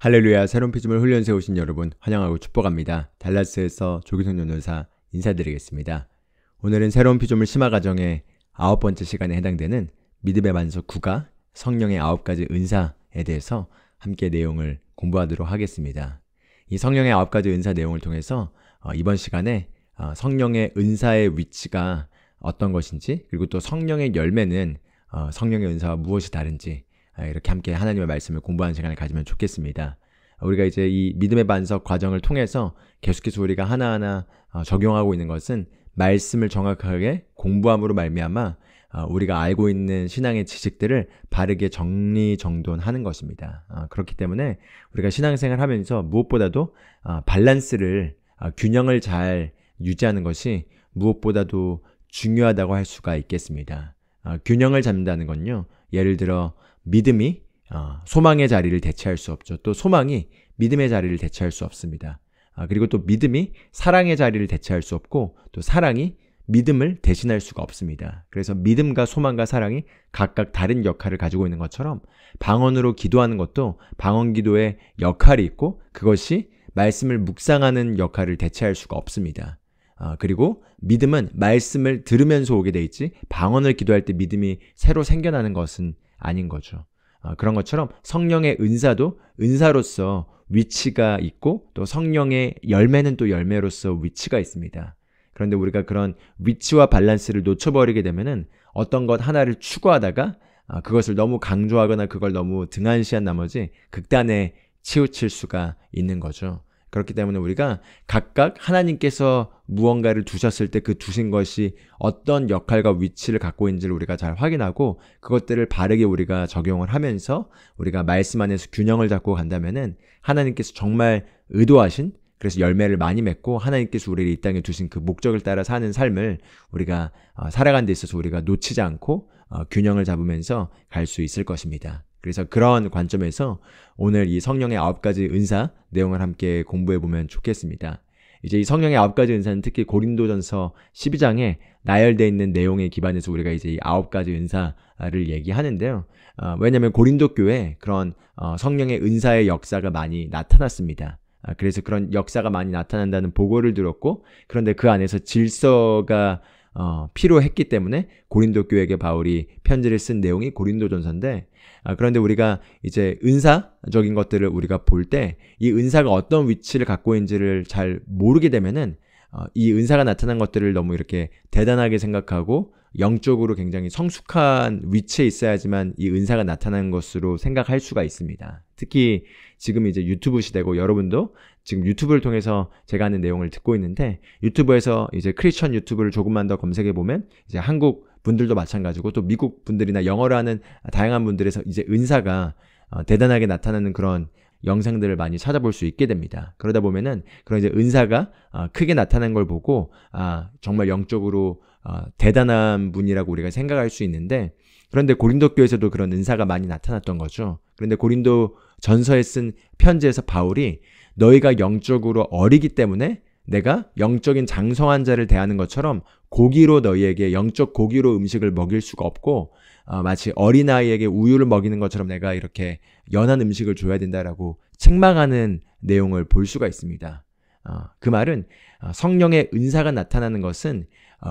할렐루야 새로운 피조물 훈련세 우신 여러분 환영하고 축복합니다. 달라스에서 조기성 연료사 인사드리겠습니다. 오늘은 새로운 피조물 심화 과정의 아홉 번째 시간에 해당되는 믿음의 반석 9가 성령의 아홉 가지 은사에 대해서 함께 내용을 공부하도록 하겠습니다. 이 성령의 아홉 가지 은사 내용을 통해서 어, 이번 시간에 어, 성령의 은사의 위치가 어떤 것인지 그리고 또 성령의 열매는 어, 성령의 은사와 무엇이 다른지 아, 이렇게 함께 하나님의 말씀을 공부하는 시간을 가지면 좋겠습니다. 우리가 이제 이 믿음의 반석 과정을 통해서 계속해서 우리가 하나하나 어, 적용하고 있는 것은 말씀을 정확하게 공부함으로 말미암아 어, 우리가 알고 있는 신앙의 지식들을 바르게 정리정돈하는 것입니다. 아, 그렇기 때문에 우리가 신앙생활 하면서 무엇보다도 아, 밸런스를 균형을 잘 유지하는 것이 무엇보다도 중요하다고 할 수가 있겠습니다. 균형을 잡는다는 건요. 예를 들어 믿음이 어, 소망의 자리를 대체할 수 없죠. 또 소망이 믿음의 자리를 대체할 수 없습니다. 아, 그리고 또 믿음이 사랑의 자리를 대체할 수 없고 또 사랑이 믿음을 대신할 수가 없습니다. 그래서 믿음과 소망과 사랑이 각각 다른 역할을 가지고 있는 것처럼 방언으로 기도하는 것도 방언 기도의 역할이 있고 그것이 말씀을 묵상하는 역할을 대체할 수가 없습니다. 아, 그리고 믿음은 말씀을 들으면서 오게 돼 있지 방언을 기도할 때 믿음이 새로 생겨나는 것은 아닌 거죠. 어, 그런 것처럼 성령의 은사도 은사로서 위치가 있고 또 성령의 열매는 또 열매로서 위치가 있습니다. 그런데 우리가 그런 위치와 밸런스를 놓쳐버리게 되면은 어떤 것 하나를 추구하다가 어, 그것을 너무 강조하거나 그걸 너무 등한시한 나머지 극단에 치우칠 수가 있는 거죠. 그렇기 때문에 우리가 각각 하나님께서 무언가를 두셨을 때 그 두신 것이 어떤 역할과 위치를 갖고 있는지를 우리가 잘 확인하고 그것들을 바르게 우리가 적용을 하면서 우리가 말씀 안에서 균형을 잡고 간다면은 하나님께서 정말 의도하신 그래서 열매를 많이 맺고 하나님께서 우리를 이 땅에 두신 그 목적을 따라 사는 삶을 우리가 어, 살아가는 데 있어서 우리가 놓치지 않고 어, 균형을 잡으면서 갈 수 있을 것입니다. 그래서 그러한 관점에서 오늘 이 성령의 아홉 가지 은사 내용을 함께 공부해 보면 좋겠습니다. 이제 이 성령의 아홉 가지 은사는 특히 고린도전서 12장에 나열되어 있는 내용에 기반해서 우리가 이제 이 아홉 가지 은사를 얘기하는데요. 어, 왜냐하면 고린도 교회 그런 어, 성령의 은사의 역사가 많이 나타났습니다. 아, 그래서 그런 역사가 많이 나타난다는 보고를 들었고 그런데 그 안에서 질서가 어, 필요했기 때문에 고린도 교회에게 바울이 편지를 쓴 내용이 고린도전서인데 아, 그런데 우리가 이제 은사적인 것들을 우리가 볼 때 이 은사가 어떤 위치를 갖고 있는지를 잘 모르게 되면은 어, 이 은사가 나타난 것들을 너무 이렇게 대단하게 생각하고 영적으로 굉장히 성숙한 위치에 있어야지만 이 은사가 나타난 것으로 생각할 수가 있습니다. 특히 지금 이제 유튜브 시대고 여러분도 지금 유튜브를 통해서 제가 하는 내용을 듣고 있는데 유튜브에서 이제 크리스천 유튜브를 조금만 더 검색해 보면 이제 한국 분들도 마찬가지고 또 미국 분들이나 영어를 하는 다양한 분들에서 이제 은사가 어, 대단하게 나타나는 그런 영상들을 많이 찾아볼 수 있게 됩니다. 그러다 보면은 그런 이제 은사가 어, 크게 나타난 걸 보고 아 정말 영적으로 어, 대단한 분이라고 우리가 생각할 수 있는데 그런데 고린도 교에서도 그런 은사가 많이 나타났던 거죠. 그런데 고린도 전서에 쓴 편지에서 바울이 너희가 영적으로 어리기 때문에 내가 영적인 장성한 자를 대하는 것처럼 고기로 너희에게 영적 고기로 음식을 먹일 수가 없고 어, 마치 어린아이에게 우유를 먹이는 것처럼 내가 이렇게 연한 음식을 줘야 된다라고 책망하는 내용을 볼 수가 있습니다. 어, 그 말은 아, 성령의 은사가 나타나는 것은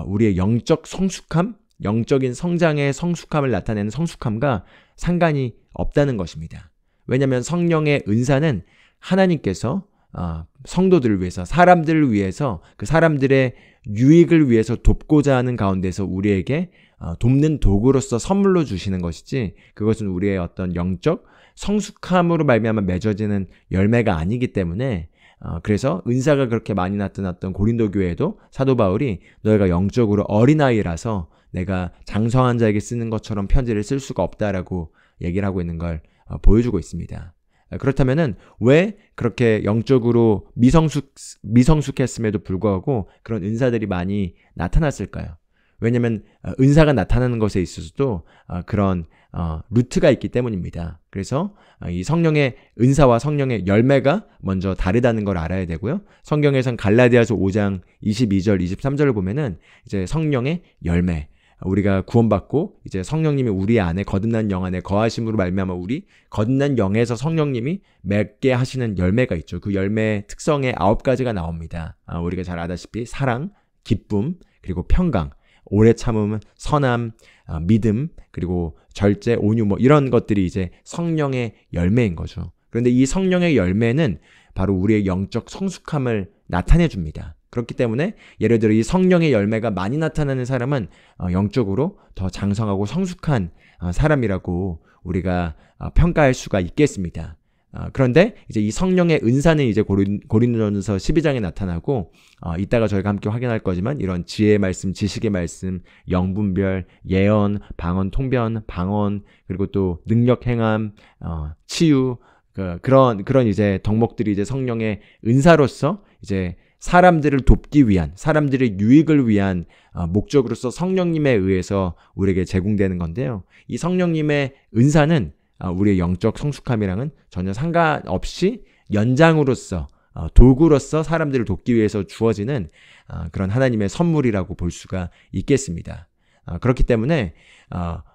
우리의 영적 성숙함, 영적인 성장의 성숙함을 나타내는 성숙함과 상관이 없다는 것입니다. 왜냐하면 성령의 은사는 하나님께서 어, 성도들을 위해서 사람들을 위해서 그 사람들의 유익을 위해서 돕고자 하는 가운데서 우리에게 어, 돕는 도구로서 선물로 주시는 것이지 그것은 우리의 어떤 영적 성숙함으로 말미암아 맺어지는 열매가 아니기 때문에 어, 그래서 은사가 그렇게 많이 나타났던 고린도 교회에도 사도 바울이 너희가 영적으로 어린아이라서 내가 장성한 자에게 쓰는 것처럼 편지를 쓸 수가 없다라고 얘기를 하고 있는 걸 어, 보여주고 있습니다. 네, 그렇다면은 왜 그렇게 영적으로 미성숙 미성숙했음에도 불구하고 그런 은사들이 많이 나타났을까요? 왜냐면 어, 은사가 나타나는 것에 있어서도 어, 그런 어, 루트가 있기 때문입니다. 그래서 이 성령의 은사와 성령의 열매가 먼저 다르다는 걸 알아야 되고요. 성경에선 갈라디아서 5장 22절, 23절을 보면은 이제 성령의 열매, 우리가 구원받고 이제 성령님이 우리 안에 거듭난 영 안에 거하심으로 말미암아 우리 거듭난 영에서 성령님이 맺게 하시는 열매가 있죠. 그열매 특성에 아홉 가지가 나옵니다. 아, 우리가 잘 아다시피 사랑, 기쁨, 그리고 평강, 오래 참음, 선함, 아, 믿음, 그리고 절제, 온유 뭐 이런 것들이 이제 성령의 열매인 거죠. 그런데 이 성령의 열매는 바로 우리의 영적 성숙함을 나타내 줍니다. 그렇기 때문에 예를 들어 이 성령의 열매가 많이 나타나는 사람은 어, 영적으로 더 장성하고 성숙한 어, 사람이라고 우리가 어, 평가할 수가 있겠습니다. 그런데 이제 이 성령의 은사는 이제 고린, 고린도전서 12장에 나타나고 이따가 저희가 함께 확인할 거지만 이런 지혜의 말씀, 지식의 말씀, 영분별, 예언, 방언, 통변, 방언 그리고 또 능력 행함, 치유 그, 그런 그런 이제 덕목들이 이제 성령의 은사로서 이제 사람들을 돕기 위한, 사람들의 유익을 위한 어, 목적으로서 성령님에 의해서 우리에게 제공되는 건데요. 이 성령님의 은사는 어, 우리의 영적 성숙함이랑은 전혀 상관없이 연장으로서 어, 도구로서 사람들을 돕기 위해서 주어지는 그런 하나님의 선물이라고 볼 수가 있겠습니다. 그렇기 때문에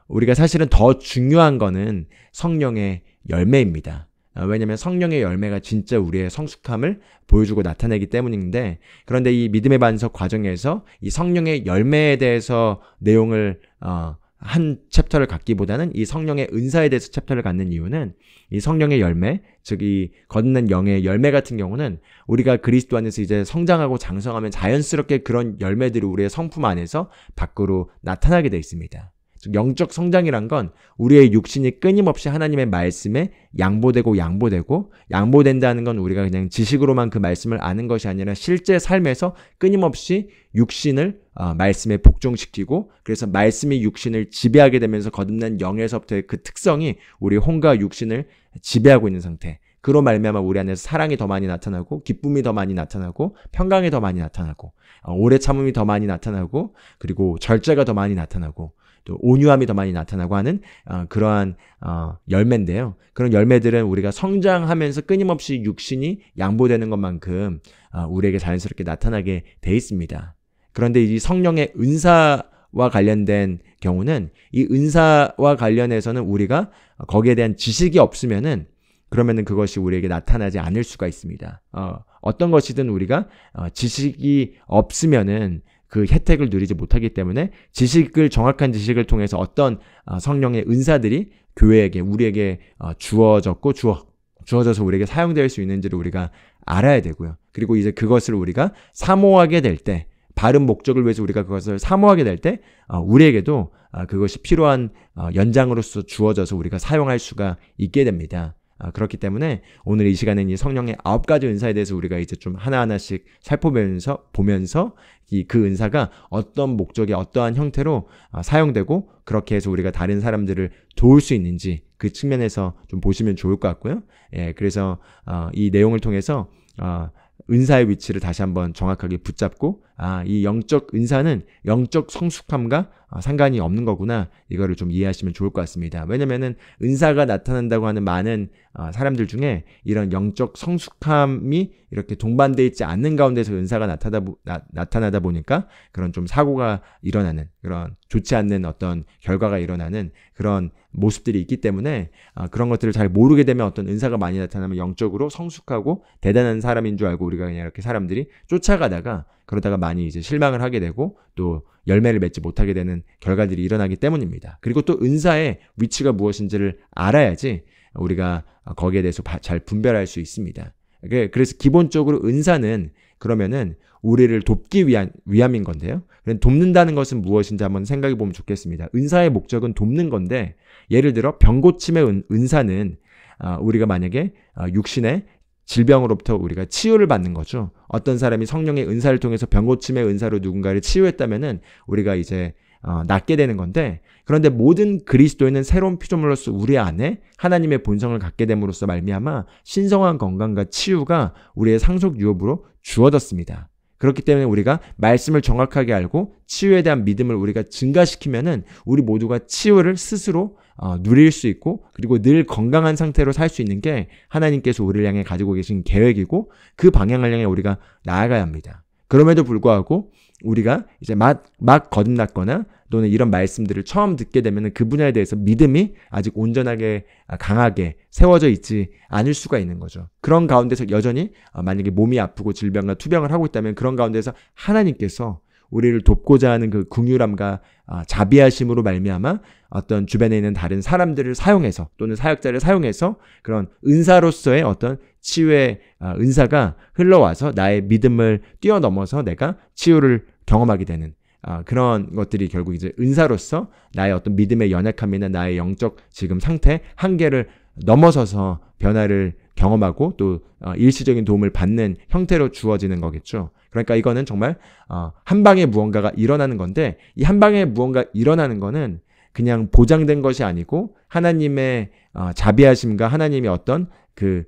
우리가 사실은 더 중요한 거는 성령의 열매입니다. 어, 왜냐하면 성령의 열매가 진짜 우리의 성숙함을 보여주고 나타내기 때문인데 그런데 이 믿음의 반석 과정에서 이 성령의 열매에 대해서 내용을 어, 한 챕터를 갖기보다는 이 성령의 은사에 대해서 챕터를 갖는 이유는 이 성령의 열매, 즉 이 거듭난 영의 열매 같은 경우는 우리가 그리스도 안에서 이제 성장하고 장성하면 자연스럽게 그런 열매들이 우리의 성품 안에서 밖으로 나타나게 돼 있습니다. 즉 영적 성장이란 건 우리의 육신이 끊임없이 하나님의 말씀에 양보되고 양보되고 양보된다는 건 우리가 그냥 지식으로만 그 말씀을 아는 것이 아니라 실제 삶에서 끊임없이 육신을 어, 말씀에 복종시키고 그래서 말씀이 육신을 지배하게 되면서 거듭난 영에서부터의 그 특성이 우리 혼과 육신을 지배하고 있는 상태. 그로 말미암아 우리 안에서 사랑이 더 많이 나타나고 기쁨이 더 많이 나타나고 평강이 더 많이 나타나고 어, 오래 참음이 더 많이 나타나고 그리고 절제가 더 많이 나타나고 또 온유함이 더 많이 나타나고 하는 어, 그러한 어, 열매인데요. 그런 열매들은 우리가 성장하면서 끊임없이 육신이 양보되는 것만큼 어, 우리에게 자연스럽게 나타나게 돼 있습니다. 그런데 이 성령의 은사 와 관련된 경우는 이 은사와 관련해서는 우리가 거기에 대한 지식이 없으면은 그러면은 그것이 우리에게 나타나지 않을 수가 있습니다. 어, 어떤 것이든 우리가 어, 지식이 없으면은 그 혜택을 누리지 못하기 때문에 지식을 정확한 지식을 통해서 어떤 아, 성령의 은사들이 교회에게 우리에게 어, 주어졌고 주어 주어져서 우리에게 사용될 수 있는지를 우리가 알아야 되고요. 그리고 이제 그것을 우리가 사모하게 될 때 바른 목적을 위해서 우리가 그것을 사모하게 될때 어, 우리에게도 아, 그것이 필요한 어, 연장으로서 주어져서 우리가 사용할 수가 있게 됩니다. 아, 그렇기 때문에 오늘 이 시간에는 이 성령의 아홉 가지 은사에 대해서 우리가 이제 좀 하나하나씩 살펴보면서 보면서 이 그 은사가 어떤 목적에 어떠한 형태로 아, 사용되고 그렇게 해서 우리가 다른 사람들을 도울 수 있는지 그 측면에서 좀 보시면 좋을 것 같고요. 예, 그래서 어, 이 내용을 통해서 어, 은사의 위치를 다시 한번 정확하게 붙잡고 아, 이 영적 은사는 영적 성숙함과 아, 상관이 없는 거구나. 이거를 좀 이해하시면 좋을 것 같습니다. 왜냐면은 은사가 나타난다고 하는 많은 아, 사람들 중에 이런 영적 성숙함이 이렇게 동반돼 있지 않는 가운데서 은사가 나타나, 나, 나타나다 보니까 그런 좀 사고가 일어나는 그런 좋지 않는 어떤 결과가 일어나는 그런 모습들이 있기 때문에 아, 그런 것들을 잘 모르게 되면 어떤 은사가 많이 나타나면 영적으로 성숙하고 대단한 사람인 줄 알고 우리가 그냥 이렇게 사람들이 쫓아가다가 그러다가 많이 이제 실망을 하게 되고 또 열매를 맺지 못하게 되는 결과들이 일어나기 때문입니다. 그리고 또 은사의 위치가 무엇인지를 알아야지 우리가 거기에 대해서 잘 분별할 수 있습니다. 그, 그래서 기본적으로 은사는 그러면은 우리를 돕기 위한, 위함인 건데요. 돕는다는 것은 무엇인지 한번 생각해 보면 좋겠습니다. 은사의 목적은 돕는 건데, 예를 들어 병고침의 은, 사는 아, 우리가 만약에 아, 육신에 질병으로부터 우리가 치유를 받는 거죠. 어떤 사람이 성령의 은사를 통해서 병고침의 은사로 누군가를 치유했다면은 우리가 이제 어, 낫게 되는 건데 그런데 모든 그리스도인은 새로운 피조물로서 우리 안에 하나님의 본성을 갖게 됨으로써 말미암아 신성한 건강과 치유가 우리의 상속 유업으로 주어졌습니다. 그렇기 때문에 우리가 말씀을 정확하게 알고 치유에 대한 믿음을 우리가 증가시키면은 우리 모두가 치유를 스스로 어, 누릴 수 있고 그리고 늘 건강한 상태로 살 수 있는 게 하나님께서 우리를 향해 가지고 계신 계획이고 그 방향을 향해 우리가 나아가야 합니다. 그럼에도 불구하고 우리가 이제 막, 막 거듭났거나 또는 이런 말씀들을 처음 듣게 되면 그 분야에 대해서 믿음이 아직 온전하게 아, 강하게 세워져 있지 않을 수가 있는 거죠. 그런 가운데서 여전히 아, 만약에 몸이 아프고 질병과 투병을 하고 있다면 그런 가운데서 하나님께서 우리를 돕고자 하는 그 궁유람과 아, 자비하심으로 말미암아 어떤 주변에 있는 다른 사람들을 사용해서 또는 사역자를 사용해서 그런 은사로서의 어떤 치유의 은사가 흘러와서 나의 믿음을 뛰어넘어서 내가 치유를 경험하게 되는 아, 그런 것들이 결국 이제 은사로서 나의 어떤 믿음의 연약함이나 나의 영적 지금 상태 한계를 넘어서서 변화를 경험하고 또 어, 일시적인 도움을 받는 형태로 주어지는 거겠죠. 그러니까 이거는 정말 어, 한 방에 무언가가 일어나는 건데 이 한 방에 무언가 일어나는 거는 그냥 보장된 것이 아니고 하나님의 어, 자비하심과 하나님의 어떤 그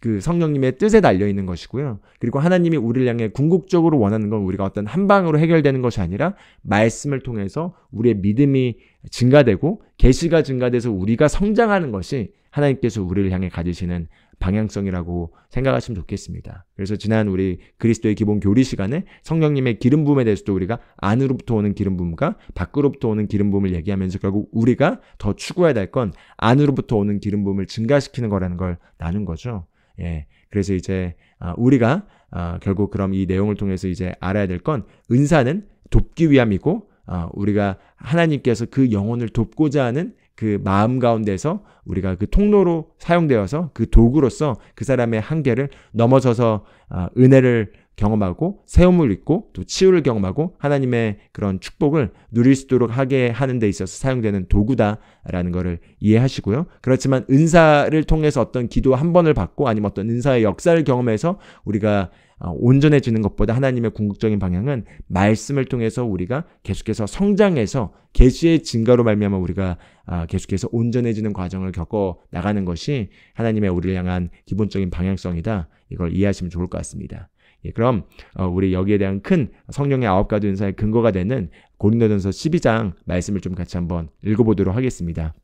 그 성령님의 뜻에 달려 있는 것이고요. 그리고 하나님이 우리를 향해 궁극적으로 원하는 건 우리가 어떤 한 방으로 해결되는 것이 아니라 말씀을 통해서 우리의 믿음이 증가되고 계시가 증가돼서 우리가 성장하는 것이 하나님께서 우리를 향해 가지시는 방향성이라고 생각하시면 좋겠습니다. 그래서 지난 우리 그리스도의 기본 교리 시간에 성령님의 기름 부음에 대해서도 우리가 안으로부터 오는 기름 부음과 밖으로부터 오는 기름 부음을 얘기하면서 결국 우리가 더 추구해야 될 건 안으로부터 오는 기름 부음을 증가시키는 거라는 걸 나눈 거죠. 예. 그래서 이제 아, 우리가 아, 결국 그럼 이 내용을 통해서 이제 알아야 될 건 은사는 돕기 위함이고 아, 우리가 하나님께서 그 영혼을 돕고자 하는 그 마음 가운데서 우리가 그 통로로 사용되어서 그 도구로서 그 사람의 한계를 넘어서서 아, 은혜를 경험하고 세움을 입고 또 치유를 경험하고 하나님의 그런 축복을 누릴 수 있도록 하게 하는 데 있어서 사용되는 도구다라는 거를 이해하시고요. 그렇지만 은사를 통해서 어떤 기도 한 번을 받고 아니면 어떤 은사의 역사를 경험해서 우리가 아, 온전해지는 것보다 하나님의 궁극적인 방향은 말씀을 통해서 우리가 계속해서 성장해서 계시의 증가로 말미암아 우리가 아, 계속해서 온전해지는 과정을 겪어 나가는 것이 하나님의 우리를 향한 기본적인 방향성이다. 이걸 이해하시면 좋을 것 같습니다. 예, 그럼 어, 우리 여기에 대한 큰 성령의 아홉 가지 은사의 근거가 되는 고린도전서 12장 말씀을 좀 같이 한번 읽어보도록 하겠습니다.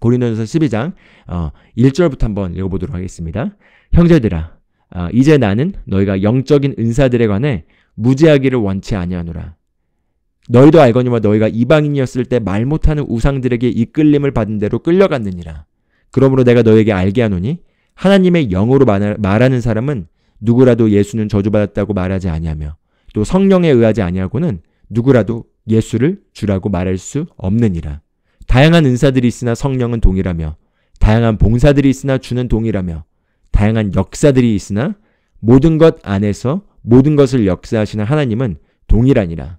고린도전서 12장 어, 1절부터 한번 읽어보도록 하겠습니다. 형제들아 어, 이제 나는 너희가 영적인 은사들에 관해 무지하기를 원치 아니하노라. 너희도 알거니와 너희가 이방인이었을 때 말 못하는 우상들에게 이끌림을 받은 대로 끌려갔느니라. 그러므로 내가 너에게 알게 하노니 하나님의 영으로 말하는 사람은 누구라도 예수는 저주받았다고 말하지 아니하며 또 성령에 의하지 아니하고는 누구라도 예수를 주라고 말할 수 없느니라. 다양한 은사들이 있으나 성령은 동일하며 다양한 봉사들이 있으나 주는 동일하며 다양한 역사들이 있으나 모든 것 안에서 모든 것을 역사하시는 하나님은 동일하니라.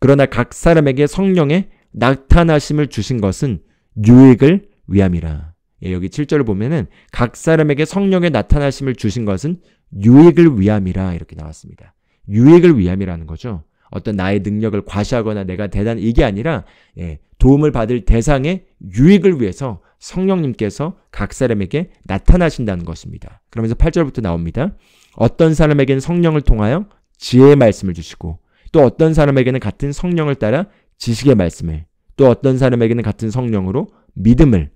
그러나 각 사람에게 성령의 나타나심을 주신 것은 유익을 위함이라. 예, 여기 7절을 보면은 각 사람에게 성령의 나타나심을 주신 것은 유익을 위함이라 이렇게 나왔습니다. 유익을 위함이라는 거죠. 어떤 나의 능력을 과시하거나 내가 대단 이게 아니라 예, 도움을 받을 대상의 유익을 위해서 성령님께서 각 사람에게 나타나신다는 것입니다. 그러면서 8절부터 나옵니다. 어떤 사람에게는 성령을 통하여 지혜의 말씀을 주시고 또 어떤 사람에게는 같은 성령을 따라 지식의 말씀을 또 어떤 사람에게는 같은 성령으로 믿음을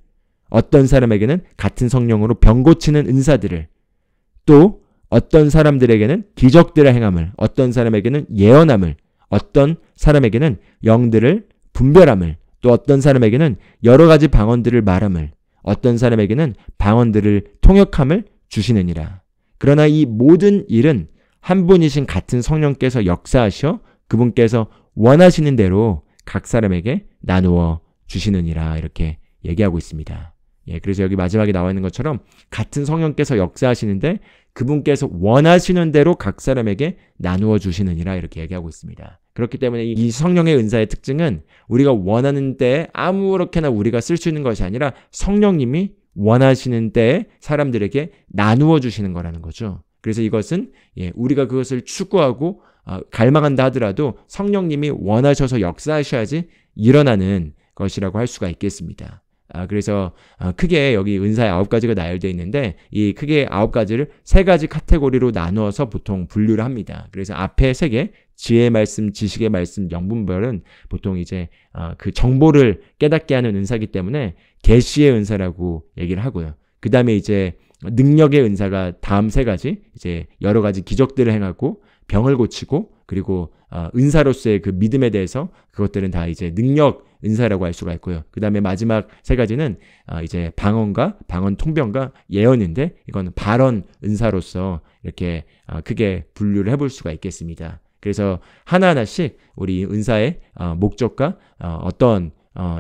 어떤 사람에게는 같은 성령으로 병 고치는 은사들을 또 어떤 사람들에게는 기적들의 행함을 어떤 사람에게는 예언함을 어떤 사람에게는 영들을 분별함을 또 어떤 사람에게는 여러 가지 방언들을 말함을 어떤 사람에게는 방언들을 통역함을 주시느니라. 그러나 이 모든 일은 한 분이신 같은 성령께서 역사하셔 그분께서 원하시는 대로 각 사람에게 나누어 주시느니라 이렇게 얘기하고 있습니다. 예, 그래서 여기 마지막에 나와 있는 것처럼 같은 성령께서 역사하시는데 그분께서 원하시는 대로 각 사람에게 나누어 주시느니라 이렇게 얘기하고 있습니다. 그렇기 때문에 이 성령의 은사의 특징은 우리가 원하는 때에 아무렇게나 우리가 쓸 수 있는 것이 아니라 성령님이 원하시는 때에 사람들에게 나누어 주시는 거라는 거죠. 그래서 이것은 예, 우리가 그것을 추구하고 어, 갈망한다 하더라도 성령님이 원하셔서 역사하셔야지 일어나는 것이라고 할 수가 있겠습니다. 아, 그래서 아, 크게 여기 은사의 아홉 가지가 나열되어 있는데 이 크게 아홉 가지를 세 가지 카테고리로 나누어서 보통 분류를 합니다. 그래서 앞에 세 개, 지혜의 말씀, 지식의 말씀, 영분별은 보통 이제 아, 그 정보를 깨닫게 하는 은사기 때문에 계시의 은사라고 얘기를 하고요. 그 다음에 이제 능력의 은사가 다음 세 가지 이제 여러 가지 기적들을 행하고 병을 고치고 그리고 아, 은사로서의 그 믿음에 대해서 그것들은 다 이제 능력 은사라고 할 수가 있고요. 그 다음에 마지막 세 가지는 어, 이제 방언과 방언 통변과 예언인데 이건 발언 은사로서 이렇게 어, 크게 분류를 해볼 수가 있겠습니다. 그래서 하나하나씩 우리 은사의 어, 목적과 어, 떤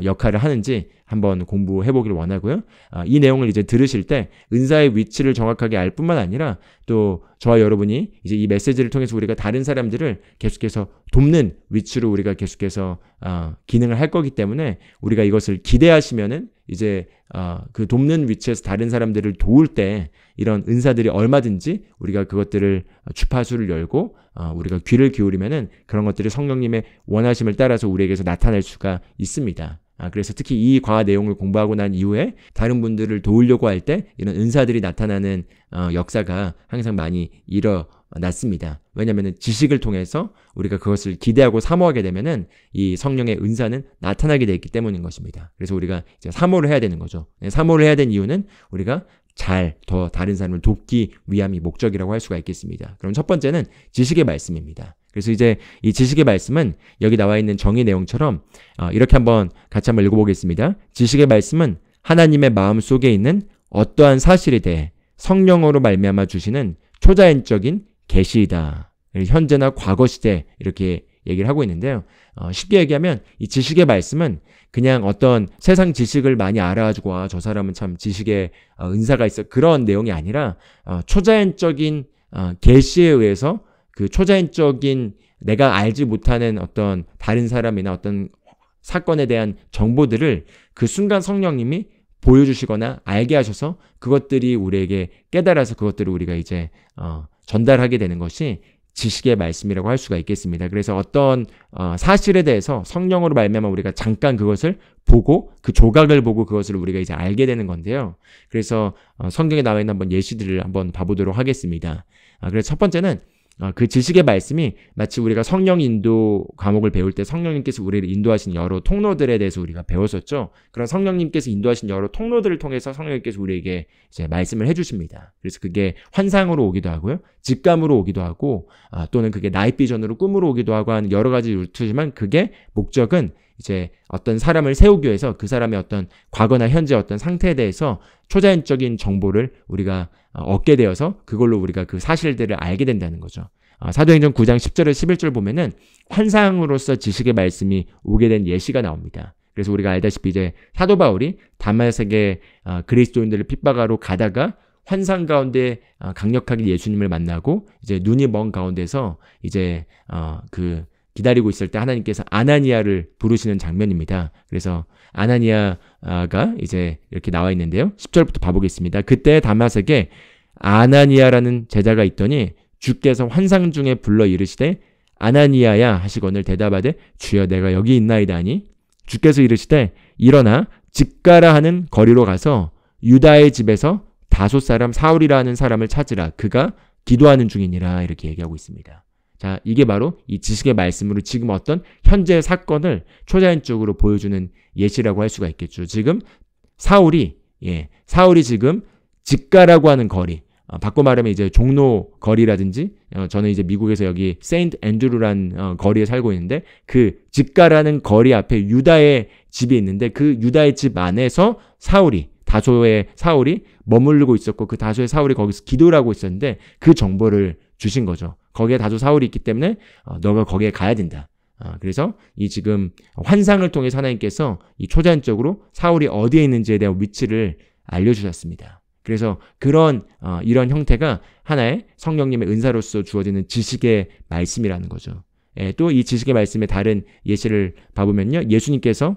역할을 하는지 한번 공부해 보길 원하고요. 아, 이 내용을 이제 들으실 때 은사의 위치를 정확하게 알 뿐만 아니라 또 저와 여러분이 이제 이 메시지를 통해서 우리가 다른 사람들을 계속해서 돕는 위치로 우리가 계속해서 아, 기능을 할 거기 때문에 우리가 이것을 기대하시면은 이제 아, 그 돕는 위치에서 다른 사람들을 도울 때 이런 은사들이 얼마든지 우리가 그것들을 주파수를 열고 아, 우리가 귀를 기울이면은 그런 것들이 성령님의 원하심을 따라서 우리에게서 나타날 수가 있습니다. 아, 그래서 특히 이 과학 내용을 공부하고 난 이후에 다른 분들을 도우려고 할 때 이런 은사들이 나타나는 어, 역사가 항상 많이 일어났습니다. 왜냐하면 지식을 통해서 우리가 그것을 기대하고 사모하게 되면은 이 성령의 은사는 나타나게 되어 있기 때문인 것입니다. 그래서 우리가 이제 사모를 해야 되는 거죠. 네, 사모를 해야 된 이유는 우리가 잘 더 다른 사람을 돕기 위함이 목적이라고 할 수가 있겠습니다. 그럼 첫 번째는 지식의 말씀입니다. 그래서 이제 이 지식의 말씀은 여기 나와 있는 정의 내용처럼 어, 이렇게 한번 같이 한번 읽어보겠습니다. 지식의 말씀은 하나님의 마음 속에 있는 어떠한 사실에 대해 성령으로 말미암아 주시는 초자연적인 계시이다. 현재나 과거 시대 이렇게 얘기를 하고 있는데요. 어, 쉽게 얘기하면 이 지식의 말씀은 그냥 어떤 세상 지식을 많이 알아가지고 아, 저 사람은 참 지식의 어, 은사가 있어 그런 내용이 아니라 어, 초자연적인 어, 계시에 의해서 그 초자연적인 내가 알지 못하는 어떤 다른 사람이나 어떤 사건에 대한 정보들을 그 순간 성령님이 보여주시거나 알게 하셔서 그것들이 우리에게 깨달아서 그것들을 우리가 이제 어, 전달하게 되는 것이 지식의 말씀이라고 할 수가 있겠습니다. 그래서 어떤 어, 사실에 대해서 성령으로 말미암아 우리가 잠깐 그것을 보고 그 조각을 보고 그것을 우리가 이제 알게 되는 건데요. 그래서 어, 성경에 나와 있는 한번 예시들을 한번 봐보도록 하겠습니다. 아, 그래서 첫 번째는 어, 그 지식의 말씀이 마치 우리가 성령 인도 과목을 배울 때 성령님께서 우리를 인도하신 여러 통로들에 대해서 우리가 배웠었죠. 그런 성령님께서 인도하신 여러 통로들을 통해서 성령님께서 우리에게 이제 말씀을 해주십니다. 그래서 그게 환상으로 오기도 하고요, 직감으로 오기도 하고, 아, 또는 그게 나이비전으로 꿈으로 오기도 하고 하는 여러 가지 루트지만 그게 목적은 이제 어떤 사람을 세우기 위해서 그 사람의 어떤 과거나 현재 어떤 상태에 대해서 초자연적인 정보를 우리가 어, 얻게 되어서 그걸로 우리가 그 사실들을 알게 된다는 거죠. 어, 사도행전 9장 10절에 11절 보면은 환상으로서 지식의 말씀이 오게 된 예시가 나옵니다. 그래서 우리가 알다시피 이제 사도 바울이 다마색의 어, 그리스도인들을 핍박하러 가다가 환상 가운데 아, 강력하게 예수님을 만나고 이제 눈이 먼 가운데서 이제 그 기다리고 있을 때 하나님께서 아나니아를 부르시는 장면입니다. 그래서 아나니아가 이제 이렇게 나와 있는데요. 10절부터 봐보겠습니다. 그때 다마색에 아나니아라는 제자가 있더니 주께서 환상 중에 불러 이르시되 아나니아야 하시거늘 대답하되 주여 내가 여기 있나이다니 주께서 이르시되 일어나 집가라 하는 거리로 가서 유다의 집에서 다섯 사람 사울이라는 사람을 찾으라 그가 기도하는 중이니라 이렇게 얘기하고 있습니다. 자, 이게 바로 이 지식의 말씀으로 지금 어떤 현재 사건을 초자연적으로 보여주는 예시라고 할 수가 있겠죠. 지금 사울이 예, 사울이 지금 직가라고 하는 거리, 어, 바꿔 말하면 이제 종로 거리라든지 어, 저는 이제 미국에서 여기 세인트 앤드루란 어, 거리에 살고 있는데 그 직가라는 거리 앞에 유다의 집이 있는데 그 유다의 집 안에서 사울이 다소의 사울이 머물르고 있었고 그 다소의 사울이 거기서 기도를 하고 있었는데 그 정보를 주신 거죠. 거기에 다소 사울이 있기 때문에 어, 너가 거기에 가야 된다. 어, 그래서 이 지금 환상을 통해서 하나님께서 이 초자연적으로 사울이 어디에 있는지에 대한 위치를 알려주셨습니다. 그래서 그런 어, 이런 형태가 하나의 성령님의 은사로서 주어지는 지식의 말씀이라는 거죠. 예, 또 이 지식의 말씀의 다른 예시를 봐보면요. 예수님께서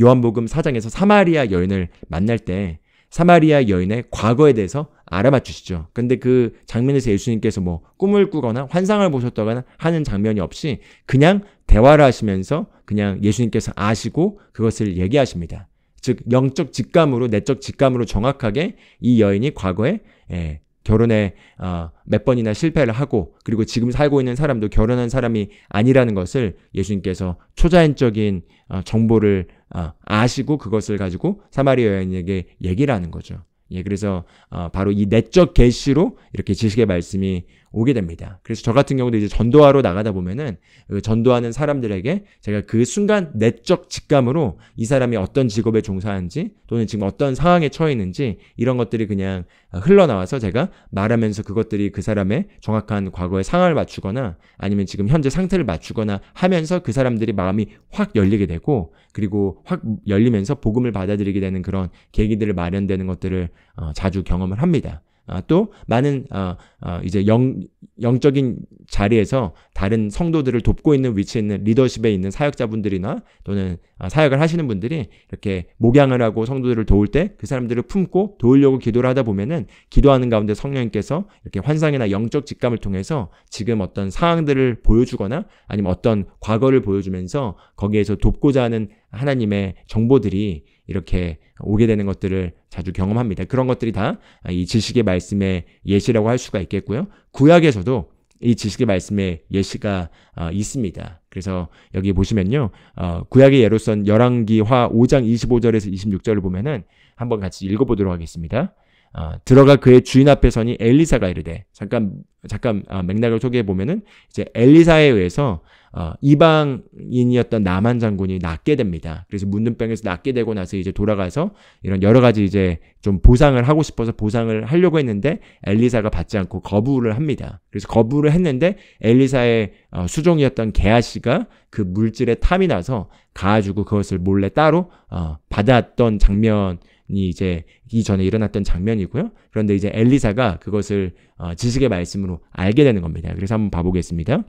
요한복음 4장에서 사마리아 여인을 만날 때 사마리아 여인의 과거에 대해서 알아봐 주시죠. 근데 그 장면에서 예수님께서 뭐 꿈을 꾸거나 환상을 보셨다거나 하는 장면이 없이 그냥 대화를 하시면서 그냥 예수님께서 아시고 그것을 얘기하십니다. 즉 영적 직감으로 내적 직감으로 정확하게 이 여인이 과거에 예, 결혼에 어, 몇 번이나 실패를 하고 그리고 지금 살고 있는 사람도 결혼한 사람이 아니라는 것을 예수님께서 초자연적인 어, 정보를 어, 아시고 그것을 가지고 사마리아 여인에게 얘기를 하는 거죠. 예, 그래서 어, 바로 이 내적 계시로 이렇게 지식의 말씀이 오게 됩니다. 그래서 저 같은 경우도 이제 전도하러 나가다 보면은 그 전도하는 사람들에게 제가 그 순간 내적 직감으로 이 사람이 어떤 직업에 종사하는지 또는 지금 어떤 상황에 처해 있는지 이런 것들이 그냥 흘러나와서 제가 말하면서 그것들이 그 사람의 정확한 과거의 상황을 맞추거나 아니면 지금 현재 상태를 맞추거나 하면서 그 사람들이 마음이 확 열리게 되고 그리고 확 열리면서 복음을 받아들이게 되는 그런 계기들을 마련되는 것들을 어, 자주 경험을 합니다. 아, 또 많은 어, 어, 이제 영, 영적인 자리에서 다른 성도들을 돕고 있는 위치에 있는 리더십에 있는 사역자분들이나 또는 어, 사역을 하시는 분들이 이렇게 목양을 하고 성도들을 도울 때 그 사람들을 품고 도우려고 기도를 하다 보면은 기도하는 가운데 성령님께서 이렇게 환상이나 영적 직감을 통해서 지금 어떤 상황들을 보여주거나 아니면 어떤 과거를 보여주면서 거기에서 돕고자 하는 하나님의 정보들이 이렇게 오게 되는 것들을 자주 경험합니다. 그런 것들이 다이 아, 지식의 말씀의 예시라고 할 수가 있겠고요. 구약에서도 이 지식의 말씀의 예시가 어, 있습니다. 그래서 여기 보시면요. 어, 구약의 예로선 열왕기화 5장 25절에서 26절을 보면은 한번 같이 읽어보도록 하겠습니다. 어, 들어가 그의 주인 앞에 서니 엘리사가 이르되 잠깐 잠깐 아, 맥락을 소개해 보면은 이제 엘리사에 의해서 어, 이방인이었던 남한 장군이 낫게 됩니다. 그래서 문둥병에서 낫게 되고 나서 이제 돌아가서 이런 여러 가지 이제 좀 보상을 하고 싶어서 보상을 하려고 했는데 엘리사가 받지 않고 거부를 합니다. 그래서 거부를 했는데 엘리사의 어, 수종이었던 게하씨가 그 물질에 탐이 나서 가 가지고 그것을 몰래 따로 어, 받았던 장면. 이 이제 이전에 일어났던 장면이고요. 그런데 이제 엘리사가 그것을 어, 지식의 말씀으로 알게 되는 겁니다. 그래서 한번 봐보겠습니다.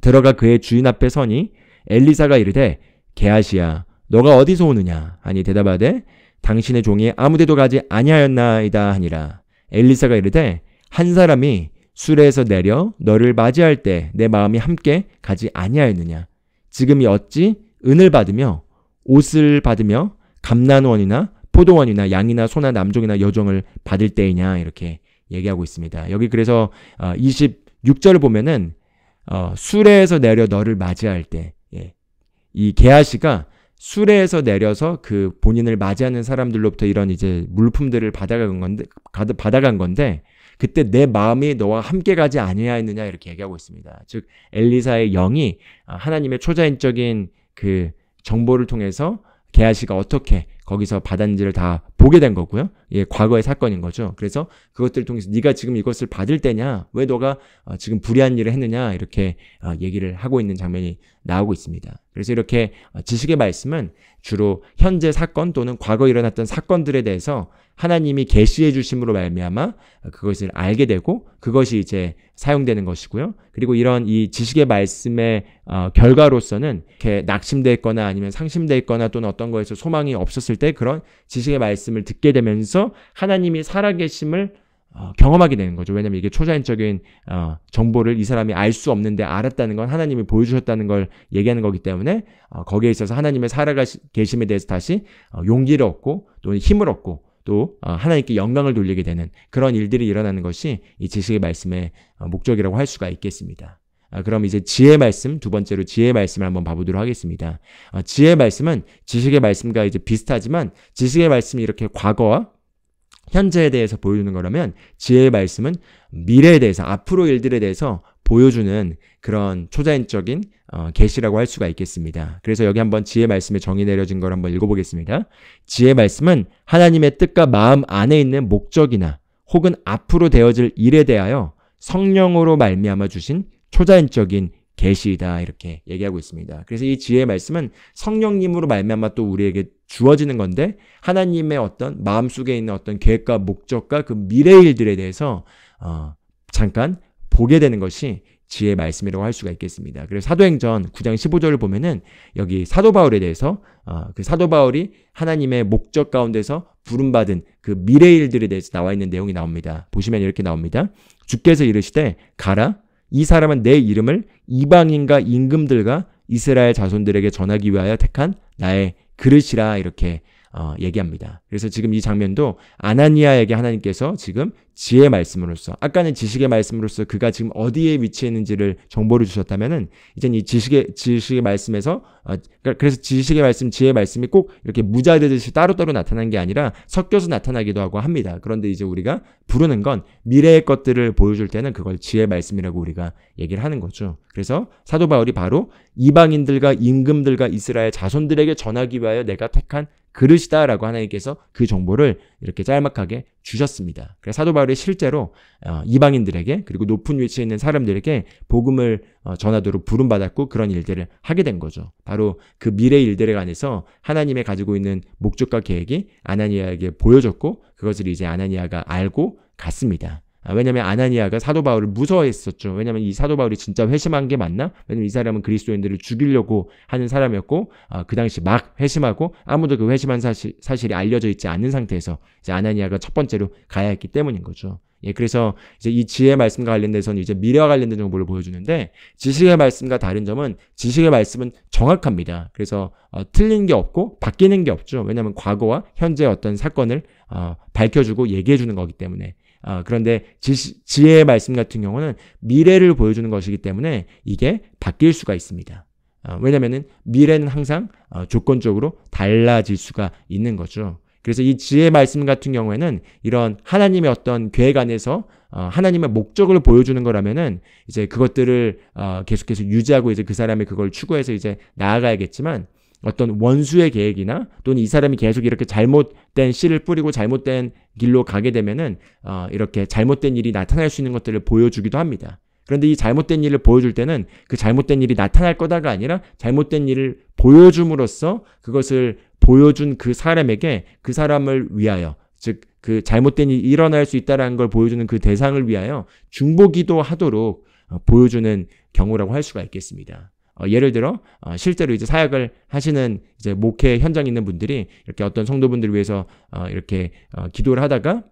들어가 그의 주인 앞에 서니 엘리사가 이르되 게하시야 너가 어디서 오느냐 하니 대답하되 당신의 종이 아무데도 가지 아니하였나이다 하니라 엘리사가 이르되 한 사람이 수레에서 내려 너를 맞이할 때 내 마음이 함께 가지 아니하였느냐 지금이 어찌 은을 받으며 옷을 받으며 감난원이나 포도원이나 양이나 소나 남종이나 여종을 받을 때이냐 이렇게 얘기하고 있습니다. 여기 그래서 26절을 어, 보면은 어, 수레에서 내려 너를 맞이할 때, 예. 이 게하시가 수레에서 내려서 그 본인을 맞이하는 사람들로부터 이런 이제 물품들을 받아간 건데, 받아간 건데, 그때 내 마음이 너와 함께 가지 아니하였느냐 이렇게 얘기하고 있습니다. 즉 엘리사의 영이 아, 하나님의 초자연적인 그 정보를 통해서 개아씨가 어떻게 거기서 받았는지를 다 보게 된 거고요. 예, 과거의 사건인 거죠. 그래서 그것들을 통해서 네가 지금 이것을 받을 때냐, 왜 너가 어, 지금 불의한 일을 했느냐 이렇게 어, 얘기를 하고 있는 장면이 나오고 있습니다. 그래서 이렇게 어, 지식의 말씀은 주로 현재 사건 또는 과거 일어났던 사건들에 대해서 하나님이 계시해 주심으로 말미암아 그것을 알게 되고 그것이 이제 사용되는 것이고요. 그리고 이런 이 지식의 말씀의 어, 결과로서는 이렇게 낙심돼 있거나 아니면 상심돼 있거나 또는 어떤 거에서 소망이 없었을 때 그런 지식의 말씀을 듣게 되면서 하나님이 살아계심을 어, 경험하게 되는 거죠. 왜냐하면 이게 초자연적인 어, 정보를 이 사람이 알 수 없는데 알았다는 건 하나님이 보여주셨다는 걸 얘기하는 거기 때문에 어, 거기에 있어서 하나님의 살아계심에 대해서 다시 어, 용기를 얻고 또는 힘을 얻고 또 어, 하나님께 영광을 돌리게 되는 그런 일들이 일어나는 것이 이 지식의 말씀의 어, 목적이라고 할 수가 있겠습니다. 아, 그럼 이제 지혜 말씀 두 번째로 지혜 말씀을 한번 봐보도록 하겠습니다. 아, 지혜 말씀은 지식의 말씀과 이제 비슷하지만 지식의 말씀이 이렇게 과거와 현재에 대해서 보여주는 거라면 지혜의 말씀은 미래에 대해서 앞으로 일들에 대해서 보여주는 그런 초자연적인 어, 계시라고 할 수가 있겠습니다. 그래서 여기 한번 지혜 말씀의 정의 내려진 걸 한번 읽어보겠습니다. 지혜 말씀은 하나님의 뜻과 마음 안에 있는 목적이나 혹은 앞으로 되어질 일에 대하여 성령으로 말미암아 주신 초자연적인 계시이다 이렇게 얘기하고 있습니다. 그래서 이 지혜의 말씀은 성령님으로 말미암아 또 우리에게 주어지는 건데 하나님의 어떤 마음속에 있는 어떤 계획과 목적과 그 미래 일들에 대해서 어, 잠깐 보게 되는 것이 지혜의 말씀이라고 할 수가 있겠습니다. 그래서 사도행전 9장 15절을 보면은 여기 사도 바울에 대해서 어, 그 사도 바울이 하나님의 목적 가운데서 부름받은 그 미래 일들에 대해서 나와 있는 내용이 나옵니다. 보시면 이렇게 나옵니다. 주께서 이르시되 가라 이 사람은 내 이름을 이방인과 임금들과 이스라엘 자손들에게 전하기 위하여 택한 나의 그릇이라 이렇게 어, 얘기합니다. 그래서 지금 이 장면도 아나니아에게 하나님께서 지금 지혜 말씀으로서 아까는 지식의 말씀으로서 그가 지금 어디에 위치해 있는지를 정보를 주셨다면은 이젠 이 지식의 지식의 말씀에서 어, 그러니까 그래서 지식의 말씀, 지혜 말씀이 꼭 이렇게 무자되듯이 따로따로 나타난 게 아니라 섞여서 나타나기도 하고 합니다. 그런데 이제 우리가 부르는 건 미래의 것들을 보여줄 때는 그걸 지혜 말씀이라고 우리가 얘기를 하는 거죠. 그래서 사도 바울이 바로 이방인들과 임금들과 이스라엘 자손들에게 전하기 위하여 내가 택한 그릇이다라고 하나님께서 그 정보를 이렇게 짤막하게 주셨습니다. 그래서 사도 바울이 실제로 어, 이방인들에게 그리고 높은 위치에 있는 사람들에게 복음을 어, 전하도록 부름받았고 그런 일들을 하게 된 거죠. 바로 그 미래 일들에 관해서 하나님의 가지고 있는 목적과 계획이 아나니아에게 보여졌고 그것을 이제 아나니아가 알고 갔습니다. 아, 왜냐하면 아나니아가 사도 바울을 무서워했었죠. 왜냐하면 이 사도 바울이 진짜 회심한 게 맞나? 왜냐면 이 사람은 그리스도인들을 죽이려고 하는 사람이었고 아, 그 당시 막 회심하고 아무도 그 회심한 사실, 사실이 알려져 있지 않은 상태에서 이제 아나니아가 첫 번째로 가야 했기 때문인 거죠. 예, 그래서 이제 이 지혜의 말씀과 관련돼서는 이제 미래와 관련된 정보를 보여주는데 지식의 말씀과 다른 점은 지식의 말씀은 정확합니다. 그래서 어, 틀린 게 없고 바뀌는 게 없죠. 왜냐하면 과거와 현재의 어떤 사건을 어, 밝혀주고 얘기해주는 거기 때문에 어, 그런데 지, 지혜의 말씀 같은 경우는 미래를 보여주는 것이기 때문에 이게 바뀔 수가 있습니다. 어, 왜냐면은 미래는 항상 어, 조건적으로 달라질 수가 있는 거죠. 그래서 이 지혜 의 말씀 같은 경우에는 이런 하나님의 어떤 계획 안에서 어, 하나님의 목적을 보여주는 거라면은 이제 그것들을 어, 계속해서 유지하고 이제 그 사람이 그걸 추구해서 이제 나아가야겠지만 어떤 원수의 계획이나 또는 이 사람이 계속 이렇게 잘못된 씨를 뿌리고 잘못된 길로 가게 되면은 어, 이렇게 잘못된 일이 나타날 수 있는 것들을 보여주기도 합니다. 그런데 이 잘못된 일을 보여줄 때는 그 잘못된 일이 나타날 거다가 아니라 잘못된 일을 보여줌으로써 그것을 보여준 그 사람에게 그 사람을 위하여 즉 그 잘못된 일이 일어날 수 있다라는 걸 보여주는 그 대상을 위하여 중보기도 하도록 어, 보여주는 경우라고 할 수가 있겠습니다. 어, 예를 들어 어, 실제로 이제 사역을 하시는 이제 목회 현장에 있는 분들이 이렇게 어떤 성도분들 을 위해서 어, 이렇게 어, 기도를 하다가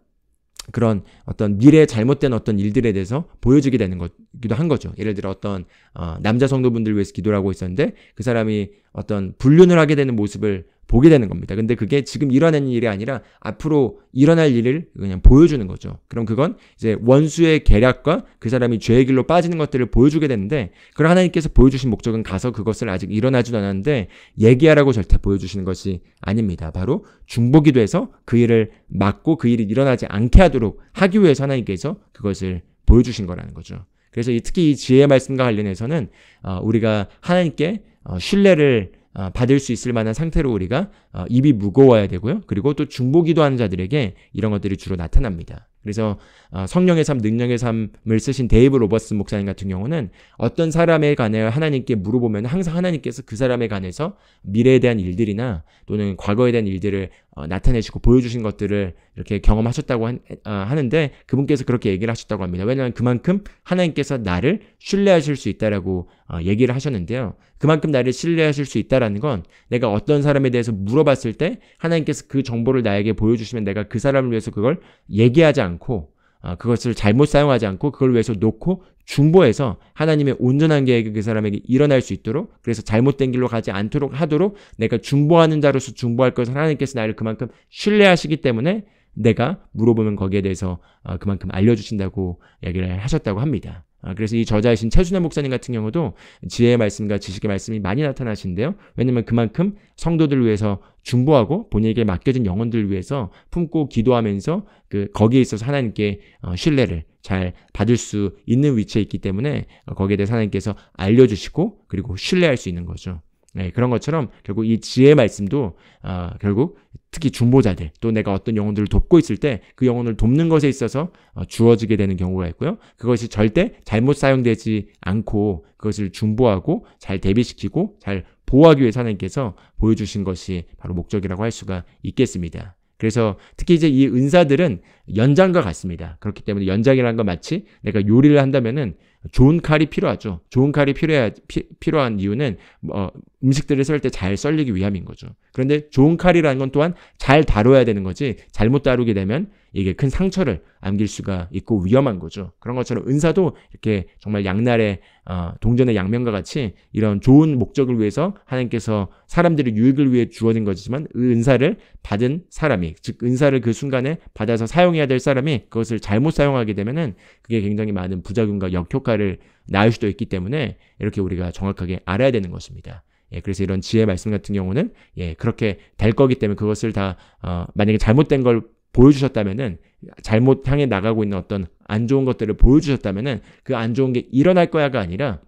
그런 어떤 미래에 잘못된 어떤 일들에 대해서 보여지게 되는 것기도 한 거죠. 예를 들어 어떤 어, 남자 성도분들 을 위해서 기도를 하고 있었는데 그 사람이 어떤 불륜을 하게 되는 모습을 보게 되는 겁니다. 근데 그게 지금 일어나는 일이 아니라 앞으로 일어날 일을 그냥 보여주는 거죠. 그럼 그건 이제 원수의 계략과 그 사람이 죄의 길로 빠지는 것들을 보여주게 되는데 그럼 하나님께서 보여주신 목적은 가서 그것을 아직 일어나지도 않았는데 얘기하라고 절대 보여주시는 것이 아닙니다. 바로 중복이 돼서 그 일을 막고 그 일이 일어나지 않게 하도록 하기 위해서 하나님께서 그것을 보여주신 거라는 거죠. 그래서 특히 이 지혜의 말씀과 관련해서는 어, 우리가 하나님께 어, 신뢰를 어, 받을 수 있을 만한 상태로 우리가 어, 입이 무거워야 되고요. 그리고 또 중보기도하는 자들에게 이런 것들이 주로 나타납니다. 그래서 어, 성령의 삶, 능력의 삶을 쓰신 데이브 로버스 목사님 같은 경우는 어떤 사람에 관해 하나님께 물어보면 항상 하나님께서 그 사람에 관해서 미래에 대한 일들이나 또는 과거에 대한 일들을 어, 나타내시고 보여주신 것들을 이렇게 경험하셨다고 한, 어, 하는데 그분께서 그렇게 얘기를 하셨다고 합니다. 왜냐하면 그만큼 하나님께서 나를 신뢰하실 수 있다라고 어, 얘기를 하셨는데요. 그만큼 나를 신뢰하실 수 있다라는 건 내가 어떤 사람에 대해서 물어봤을 때 하나님께서 그 정보를 나에게 보여주시면 내가 그 사람을 위해서 그걸 얘기하지 않고 어, 그것을 잘못 사용하지 않고 그걸 위해서 놓고 중보해서 하나님의 온전한 계획이 그 사람에게 일어날 수 있도록 그래서 잘못된 길로 가지 않도록 하도록 내가 중보하는 자로서 중보할 것을 하나님께서 나를 그만큼 신뢰하시기 때문에 내가 물어보면 거기에 대해서 어, 그만큼 알려주신다고 얘기를 하셨다고 합니다. 아, 그래서 이 저자이신 최순현 목사님 같은 경우도 지혜의 말씀과 지식의 말씀이 많이 나타나신데요. 왜냐하면 그만큼 성도들 위해서 중보하고 본인에게 맡겨진 영혼들을 위해서 품고 기도하면서 그 거기에 있어서 하나님께 어, 신뢰를 잘 받을 수 있는 위치에 있기 때문에 거기에 대해 서 하나님께서 알려주시고 그리고 신뢰할 수 있는 거죠. 네, 그런 것처럼 결국 이 지혜의 말씀도 어, 결국 특히 중보자들 또 내가 어떤 영혼들을 돕고 있을 때 그 영혼을 돕는 것에 있어서 어, 주어지게 되는 경우가 있고요. 그것이 절대 잘못 사용되지 않고 그것을 중보하고 잘 대비시키고 잘 보호하기 위해서 하나님께서 보여주신 것이 바로 목적이라고 할 수가 있겠습니다. 그래서 특히 이제 이 은사들은 연장과 같습니다. 그렇기 때문에 연장이라는 건 마치 내가 요리를 한다면은 좋은 칼이 필요하죠. 좋은 칼이 필요해, 피, 필요한 이유는 어, 음식들을 썰 때 잘 썰리기 위함인 거죠. 그런데 좋은 칼이라는 건 또한 잘 다뤄야 되는 거지 잘못 다루게 되면 이게 큰 상처를 안길 수가 있고 위험한 거죠. 그런 것처럼 은사도 이렇게 정말 양날의 어, 동전의 양면과 같이 이런 좋은 목적을 위해서 하나님께서 사람들의 유익을 위해 주어진 거지만 그 은사를 받은 사람이 즉 은사를 그 순간에 받아서 사용해야 될 사람이 그것을 잘못 사용하게 되면은 그게 굉장히 많은 부작용과 역효과 무언를 낳을 수도 있기 때문에 이렇게 우리가 정확하게 알아야 되는 것입니다. 예, 그래서 이런 지혜 말씀 같은 경우는 예, 그렇게 될 거기 때문에 그것을 다 어, 만약에 잘못된 걸 보여주셨다면은 잘못 향해 나가고 있는 어떤 안 좋은 것들을 보여주셨다면은 그 안 좋은 게 일어날 거야가 아니라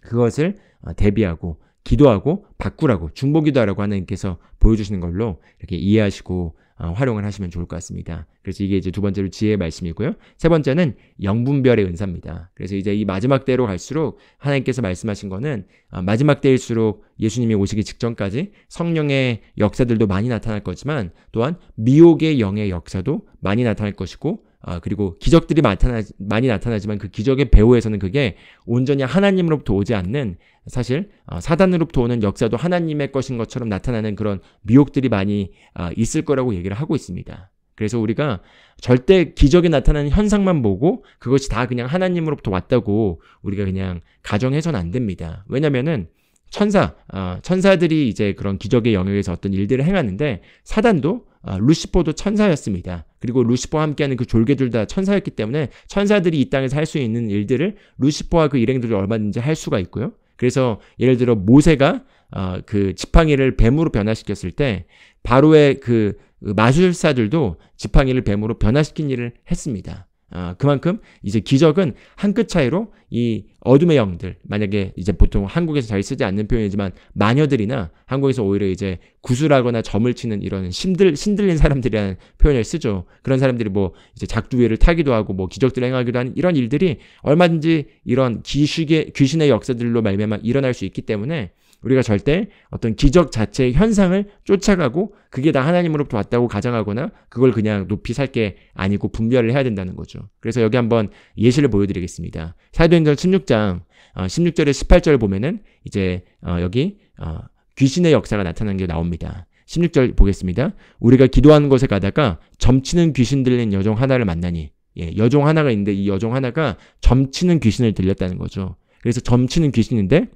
그것을 어, 대비하고 기도하고 바꾸라고 중보기도하라고 하나님께서 보여주시는 걸로 이렇게 이해하시고 어, 활용을 하시면 좋을 것 같습니다. 그래서 이게 이제 두 번째로 지혜의 말씀이고요. 세 번째는 영분별의 은사입니다. 그래서 이제 이 마지막 때로 갈수록 하나님께서 말씀하신 거는 어, 마지막 때일수록 예수님이 오시기 직전까지 성령의 역사들도 많이 나타날 거지만 또한 미혹의 영의 역사도 많이 나타날 것이고 아, 그리고 기적들이 나타나, 많이 나타나지만 그 기적의 배후에서는 그게 온전히 하나님으로부터 오지 않는 사실 아, 사단으로부터 오는 역사도 하나님의 것인 것처럼 나타나는 그런 미혹들이 많이 아, 있을 거라고 얘기를 하고 있습니다. 그래서 우리가 절대 기적이 나타나는 현상만 보고 그것이 다 그냥 하나님으로부터 왔다고 우리가 그냥 가정해서는 안 됩니다. 왜냐면은 천사, 아, 천사들이 이제 그런 기적의 영역에서 어떤 일들을 행하는데 사단도 아, 루시퍼도 천사였습니다. 그리고 루시퍼와 함께하는 그 졸개들 다 천사였기 때문에 천사들이 이 땅에서 할 수 있는 일들을 루시퍼와 그 일행들이 얼마든지 할 수가 있고요. 그래서 예를 들어 모세가 어, 그 지팡이를 뱀으로 변화시켰을 때 바로의 그 마술사들도 지팡이를 뱀으로 변화시킨 일을 했습니다. 어, 그만큼 이제 기적은 한 끗 차이로 이 어둠의 영들 만약에 이제 보통 한국에서 잘 쓰지 않는 표현이지만 마녀들이나 한국에서 오히려 이제 구슬하거나 점을 치는 이런 신들 신들린 사람들이라는 표현을 쓰죠. 그런 사람들이 뭐 이제 작두위를 타기도 하고 뭐 기적들을 행하기도 하는 이런 일들이 얼마든지 이런 기식의 귀신의 역사들로 말미암아 일어날 수 있기 때문에 우리가 절대 어떤 기적 자체의 현상을 쫓아가고 그게 다 하나님으로부터 왔다고 가정하거나 그걸 그냥 높이 살 게 아니고 분별을 해야 된다는 거죠. 그래서 여기 한번 예시를 보여드리겠습니다. 사도행전 16장 16절에 18절 보면은 이제 어, 여기 어, 귀신의 역사가 나타난 게 나옵니다. 16절 보겠습니다. 우리가 기도하는 곳에 가다가 점치는 귀신 들린 여종 하나를 만나니 예, 여종 하나가 있는데 이 여종 하나가 점치는 귀신을 들렸다는 거죠. 그래서 점치는 귀신인데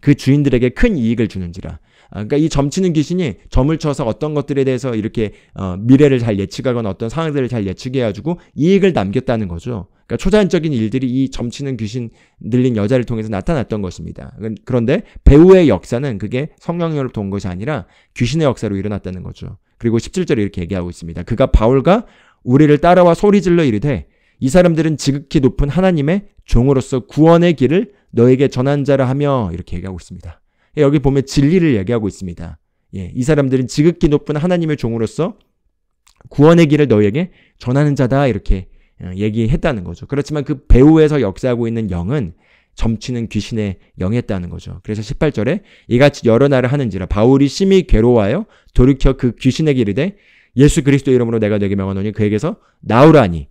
그 주인들에게 큰 이익을 주는지라. 아, 그러니까 이 점치는 귀신이 점을 쳐서 어떤 것들에 대해서 이렇게 어, 미래를 잘 예측하거나 어떤 상황들을 잘 예측해가지고 이익을 남겼다는 거죠. 그러니까 초자연적인 일들이 이 점치는 귀신 늘린 여자를 통해서 나타났던 것입니다. 그, 그런데 배우의 역사는 그게 성령으로 돈 것이 아니라 귀신의 역사로 일어났다는 거죠. 그리고 17절에 이렇게 얘기하고 있습니다. 그가 바울과 우리를 따라와 소리질러 이르되 이 사람들은 지극히 높은 하나님의 종으로서 구원의 길을 너에게 전한 자라 하며 이렇게 얘기하고 있습니다. 여기 보면 진리를 얘기하고 있습니다. 예, 이 사람들은 지극히 높은 하나님의 종으로서 구원의 길을 너에게 전하는 자다 이렇게 어, 얘기했다는 거죠. 그렇지만 그 배후에서 역사하고 있는 영은 점치는 귀신의 영했다는 거죠. 그래서 18절에 이같이 여러 날을 하는지라 바울이 심히 괴로워하여 돌이켜 그귀신의길이르 예수 그리스도 이름으로 내가 내게 명하노니 그에게서 나오라니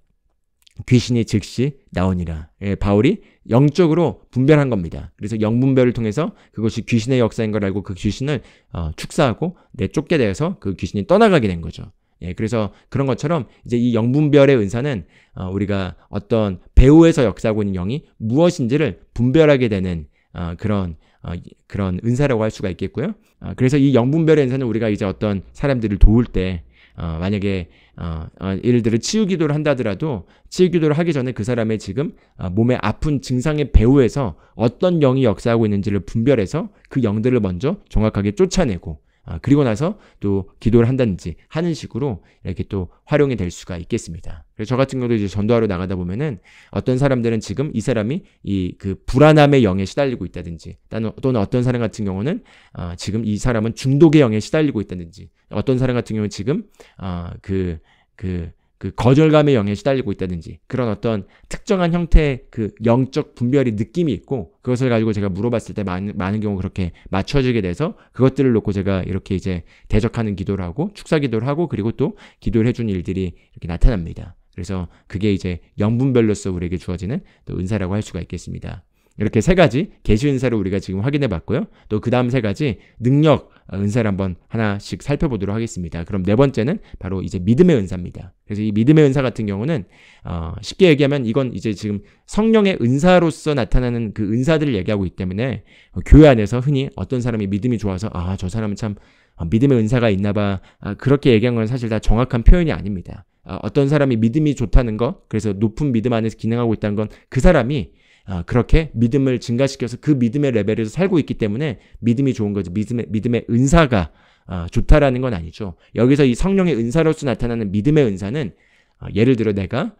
귀신이 즉시 나오니라. 예, 바울이 영적으로 분별한 겁니다. 그래서 영분별을 통해서 그것이 귀신의 역사인 걸 알고 그 귀신을 어, 축사하고 내쫓게 되어서그 귀신이 떠나가게 된 거죠. 예, 그래서 그런 것처럼 이제 이 영분별의 은사는 어, 우리가 어떤 배우에서 역사하고 있는 영이 무엇인지를 분별하게 되는 어, 그런 어, 그런 은사라고 할 수가 있겠고요. 어, 그래서 이 영분별의 은사는 우리가 이제 어떤 사람들을 도울 때 어, 만약에 어, 어, 예를 들어 치유기도를 한다더라도 치유기도를 하기 전에 그 사람의 지금 어, 몸에 아픈 증상의 배후에서 어떤 영이 역사하고 있는지를 분별해서 그 영들을 먼저 정확하게 쫓아내고 아, 그리고 나서 또 기도를 한다든지 하는 식으로 이렇게 또 활용이 될 수가 있겠습니다. 그래서 저 같은 경우도 이제 전도하러 나가다 보면은 어떤 사람들은 지금 이 사람이 이 그 불안함의 영에 시달리고 있다든지 또는 어떤 사람 같은 경우는 아, 지금 이 사람은 중독의 영에 시달리고 있다든지 어떤 사람 같은 경우는 지금 아, 그, 그, 그 거절감의 영에 시달리고 있다든지 그런 어떤 특정한 형태의 그 영적 분별이 느낌이 있고 그것을 가지고 제가 물어봤을 때 많은, 많은 경우 그렇게 맞춰지게 돼서 그것들을 놓고 제가 이렇게 이제 대적하는 기도를 하고 축사 기도를 하고 그리고 또 기도를 해준 일들이 이렇게 나타납니다. 그래서 그게 이제 영분별로서 우리에게 주어지는 또 은사라고 할 수가 있겠습니다. 이렇게 세 가지 계시 은사를 우리가 지금 확인해 봤고요. 또 그 다음 세 가지 능력 은사를 한번 하나씩 살펴보도록 하겠습니다. 그럼 네 번째는 바로 이제 믿음의 은사입니다. 그래서 이 믿음의 은사 같은 경우는 어, 쉽게 얘기하면 이건 이제 지금 성령의 은사로서 나타나는 그 은사들을 얘기하고 있기 때문에 어, 교회 안에서 흔히 어떤 사람이 믿음이 좋아서 아 저 사람은 참 어, 믿음의 은사가 있나봐 아, 그렇게 얘기한 건 사실 다 정확한 표현이 아닙니다. 아, 어떤 사람이 믿음이 좋다는 거 그래서 높은 믿음 안에서 기능하고 있다는 건 그 사람이 아, 그렇게 믿음을 증가시켜서 그 믿음의 레벨에서 살고 있기 때문에 믿음이 좋은 거지. 믿음의, 믿음의 은사가 아, 좋다라는 건 아니죠. 여기서 이 성령의 은사로서 나타나는 믿음의 은사는 아, 예를 들어 내가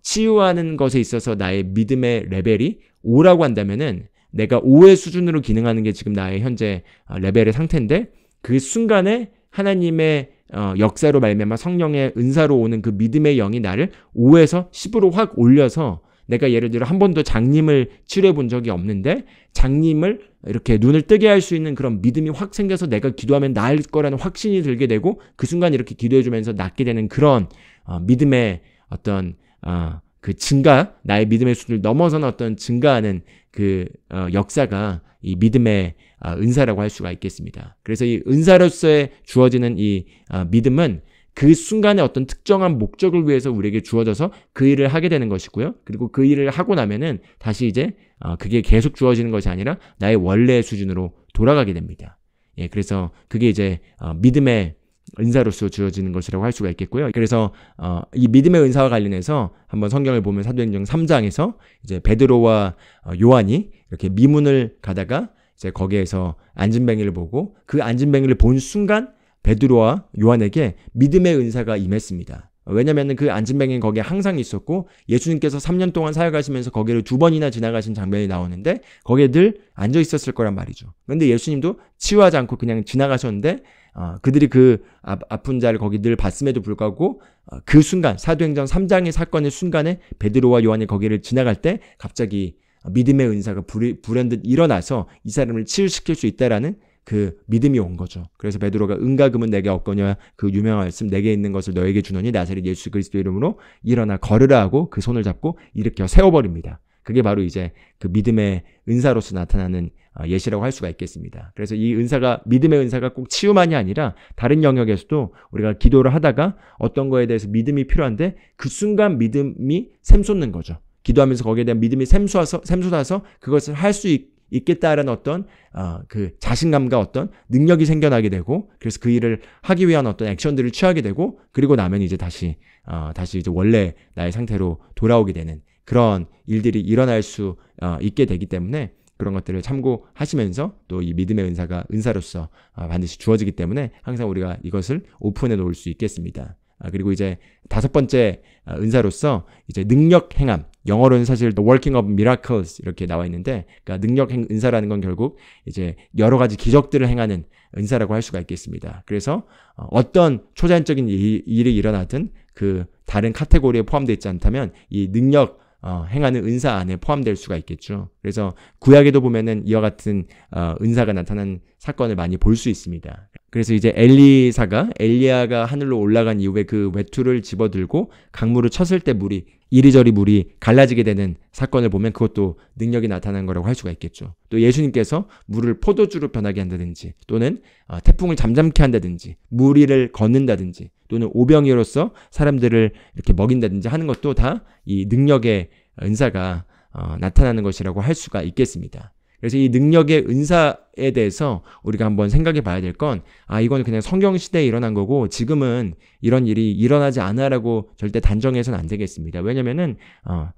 치유하는 것에 있어서 나의 믿음의 레벨이 5라고 한다면은 내가 5의 수준으로 기능하는 게 지금 나의 현재 레벨의 상태인데 그 순간에 하나님의 어, 역사로 말미암아 성령의 은사로 오는 그 믿음의 영이 나를 5에서 10으로 확 올려서 내가 예를 들어 한 번도 장님을 치료해 본 적이 없는데 장님을 이렇게 눈을 뜨게 할 수 있는 그런 믿음이 확 생겨서 내가 기도하면 나을 거라는 확신이 들게 되고 그 순간 이렇게 기도해 주면서 낫게 되는 그런 어, 믿음의 어떤 어, 그 증가 나의 믿음의 수준을 넘어선 어떤 증가하는 그 어, 역사가 이 믿음의 어, 은사라고 할 수가 있겠습니다. 그래서 이 은사로서의 주어지는 이 어, 믿음은 그 순간에 어떤 특정한 목적을 위해서 우리에게 주어져서 그 일을 하게 되는 것이고요. 그리고 그 일을 하고 나면은 다시 이제 어, 그게 계속 주어지는 것이 아니라 나의 원래 수준으로 돌아가게 됩니다. 예, 그래서 그게 이제 어, 믿음의 은사로서 주어지는 것이라고 할 수가 있겠고요. 그래서 어, 이 믿음의 은사와 관련해서 한번 성경을 보면 사도행전 3장에서 이제 베드로와 어, 요한이 이렇게 미문을 가다가 이제 거기에서 안진뱅이를 보고 그 안진뱅이를 본 순간 베드로와 요한에게 믿음의 은사가 임했습니다. 왜냐면은 그 안진뱅이는 거기에 항상 있었고 예수님께서 3년 동안 사역하시면서 거기를 두 번이나 지나가신 장면이 나오는데 거기에 늘 앉아 있었을 거란 말이죠. 근데 예수님도 치유하지 않고 그냥 지나가셨는데 어, 그들이 그 아, 픈 자를 거기 늘 봤음에도 불구하고 어, 그 순간 사도행전 3장의 사건의 순간에 베드로와 요한이 거기를 지나갈 때 갑자기 믿음의 은사가 불 불현듯 일어나서 이 사람을 치유시킬 수 있다라는 그 믿음이 온 거죠. 그래서 베드로가 은가 금은 내게 없거냐 그 유명한 말씀 내게 있는 것을 너에게 주노니 나사렛 예수 그리스도 이름으로 일어나 걸으라 하고 그 손을 잡고 일으켜 세워버립니다. 그게 바로 이제 그 믿음의 은사로서 나타나는 어, 예시라고 할 수가 있겠습니다. 그래서 이 은사가 믿음의 은사가 꼭 치유만이 아니라 다른 영역에서도 우리가 기도를 하다가 어떤 거에 대해서 믿음이 필요한데 그 순간 믿음이 샘솟는 거죠. 기도하면서 거기에 대한 믿음이 샘솟아서 샘솟아서 그것을 할수 있겠다라는 어떤 어, 그 자신감과 어떤 능력이 생겨나게 되고 그래서 그 일을 하기 위한 어떤 액션들을 취하게 되고 그리고 나면 이제 다시 어, 다시 이제 원래 나의 상태로 돌아오게 되는 그런 일들이 일어날 수 어, 있게 되기 때문에 그런 것들을 참고하시면서 또 이 믿음의 은사가 은사로서 어, 반드시 주어지기 때문에 항상 우리가 이것을 오픈해 놓을 수 있겠습니다. 아, 그리고 이제 다섯 번째 아, 은사로서 이제 능력 행함 영어로는 사실 The Working of Miracles 이렇게 나와 있는데 그러니까 능력 행 은사라는 건 결국 이제 여러 가지 기적들을 행하는 은사라고 할 수가 있겠습니다. 그래서 어, 어떤 초자연적인 일, 이 일어나든 그 다른 카테고리에 포함되어 있지 않다면 이 능력 어, 행하는 은사 안에 포함될 수가 있겠죠. 그래서 구약에도 보면은 이와 같은 어, 은사가 나타난 사건을 많이 볼 수 있습니다. 그래서 이제 엘리사가 엘리야가 하늘로 올라간 이후에 그 외투를 집어들고 강물을 쳤을 때 물이 이리저리 물이 갈라지게 되는 사건을 보면 그것도 능력이 나타난 거라고 할 수가 있겠죠. 또 예수님께서 물을 포도주로 변하게 한다든지 또는 어, 태풍을 잠잠케 한다든지 물 위를 걷는다든지 또는 오병이로서 사람들을 이렇게 먹인다든지 하는 것도 다 이 능력의 은사가 어, 나타나는 것이라고 할 수가 있겠습니다. 그래서 이 능력의 은사에 대해서 우리가 한번 생각해 봐야 될 건, 아, 이건 그냥 성경시대에 일어난 거고, 지금은 이런 일이 일어나지 않아라고 절대 단정해서는 안 되겠습니다. 왜냐면은, 어,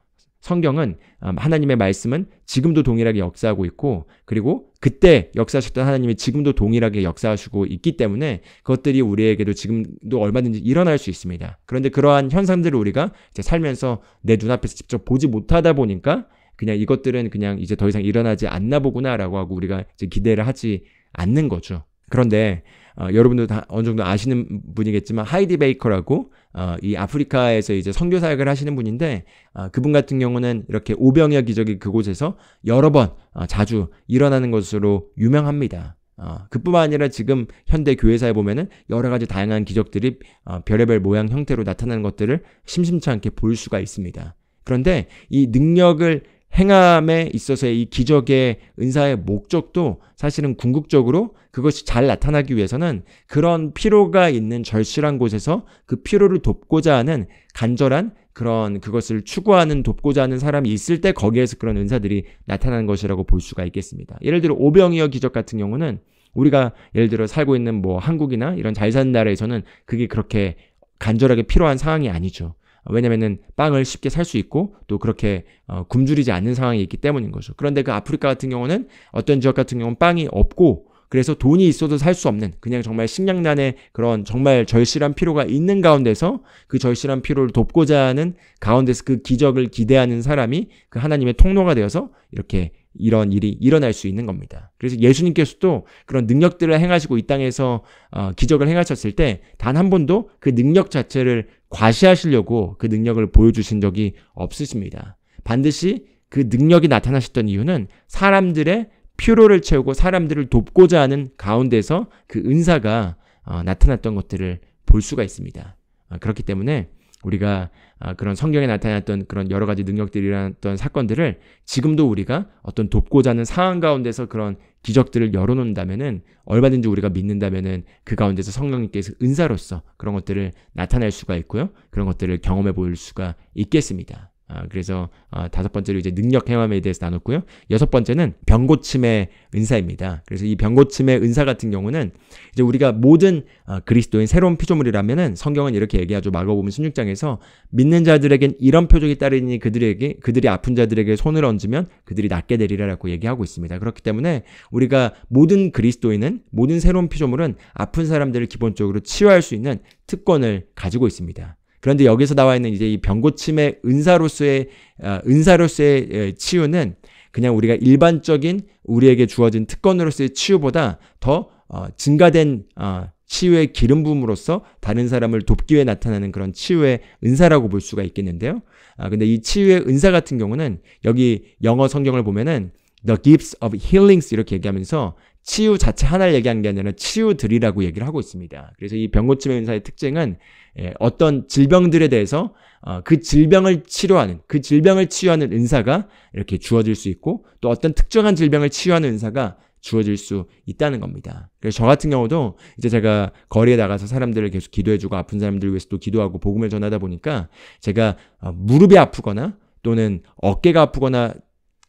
성경은 음, 하나님의 말씀은 지금도 동일하게 역사하고 있고 그리고 그때 역사하셨던 하나님이 지금도 동일하게 역사하시고 있기 때문에 그것들이 우리에게도 지금도 얼마든지 일어날 수 있습니다. 그런데 그러한 현상들을 우리가 이제 살면서 내 눈앞에서 직접 보지 못하다 보니까 그냥 이것들은 그냥 이제 더 이상 일어나지 않나 보구나라고 하고 우리가 이제 기대를 하지 않는 거죠. 그런데 어, 여러분도 다 어느 정도 아시는 분이겠지만 하이디 베이커라고 어, 이 아프리카에서 이제 선교 사역을 하시는 분인데 어, 그분 같은 경우는 이렇게 오병이어 기적이 그곳에서 여러 번 어, 자주 일어나는 것으로 유명합니다. 어, 그뿐만 아니라 지금 현대 교회사에 보면은 여러 가지 다양한 기적들이 어, 별의별 모양 형태로 나타나는 것들을 심심치 않게 볼 수가 있습니다. 그런데 이 능력을 행함에 있어서의 이 기적의 은사의 목적도 사실은 궁극적으로 그것이 잘 나타나기 위해서는 그런 피로가 있는 절실한 곳에서 그 피로를 돕고자 하는 간절한 그런 그것을 추구하는 돕고자 하는 사람이 있을 때 거기에서 그런 은사들이 나타나는 것이라고 볼 수가 있겠습니다. 예를 들어 오병이어 기적 같은 경우는 우리가 예를 들어 살고 있는 뭐 한국이나 이런 잘 사는 나라에서는 그게 그렇게 간절하게 필요한 상황이 아니죠. 왜냐면은 빵을 쉽게 살 수 있고 또 그렇게 어, 굶주리지 않는 상황이 있기 때문인 거죠. 그런데 그 아프리카 같은 경우는 어떤 지역 같은 경우는 빵이 없고 그래서 돈이 있어도 살 수 없는 그냥 정말 식량난에 그런 정말 절실한 필요가 있는 가운데서 그 절실한 필요를 돕고자 하는 가운데서 그 기적을 기대하는 사람이 그 하나님의 통로가 되어서 이렇게 이런 일이 일어날 수 있는 겁니다. 그래서 예수님께서도 그런 능력들을 행하시고 이 땅에서 어, 기적을 행하셨을 때 단 한 번도 그 능력 자체를 과시하시려고 그 능력을 보여주신 적이 없으십니다. 반드시 그 능력이 나타나셨던 이유는 사람들의 필로를 채우고 사람들을 돕고자 하는 가운데서 그 은사가 어, 나타났던 것들을 볼 수가 있습니다. 어, 그렇기 때문에 우리가 어, 그런 성경에 나타났던 그런 여러 가지 능력들이라던 사건들을 지금도 우리가 어떤 돕고자 하는 상황 가운데서 그런 기적들을 열어놓는다면은 얼마든지 우리가 믿는다면은 그 가운데서 성령님께서 은사로서 그런 것들을 나타낼 수가 있고요. 그런 것들을 경험해 볼 수가 있겠습니다. 아, 그래서 아, 다섯 번째로 이제 능력 행함에 대해서 나눴고요. 여섯 번째는 병고침의 은사입니다. 그래서 이 병고침의 은사 같은 경우는 이제 우리가 모든 아, 그리스도인 새로운 피조물이라면은 성경은 이렇게 얘기하죠. 마가복음 16장에서 믿는 자들에겐 이런 표적이 따르니 그들에게 그들이 아픈 자들에게 손을 얹으면 그들이 낫게 되리라라고 얘기하고 있습니다. 그렇기 때문에 우리가 모든 그리스도인은 모든 새로운 피조물은 아픈 사람들을 기본적으로 치유할 수 있는 특권을 가지고 있습니다. 그런데 여기서 나와 있는 이제 이 병고침의 은사로서의 어, 은사로서의 치유는 그냥 우리가 일반적인 우리에게 주어진 특권으로서의 치유보다 더 어, 증가된 어, 치유의 기름 붐으로써 다른 사람을 돕기 위해 나타나는 그런 치유의 은사라고 볼 수가 있겠는데요. 아, 근데 이 치유의 은사 같은 경우는 여기 영어 성경을 보면은 the gifts of healings 이렇게 얘기하면서 치유 자체 하나를 얘기하는 게 아니라 치유들이라고 얘기를 하고 있습니다. 그래서 이 병고침의 은사의 특징은 예, 어떤 질병들에 대해서 어, 그 질병을 치료하는 그 질병을 치유하는 은사가 이렇게 주어질 수 있고 또 어떤 특정한 질병을 치유하는 은사가 주어질 수 있다는 겁니다. 그래서 저 같은 경우도 이제 제가 거리에 나가서 사람들을 계속 기도해주고 아픈 사람들을 위해서 또 기도하고 복음을 전하다 보니까 제가 어, 무릎이 아프거나 또는 어깨가 아프거나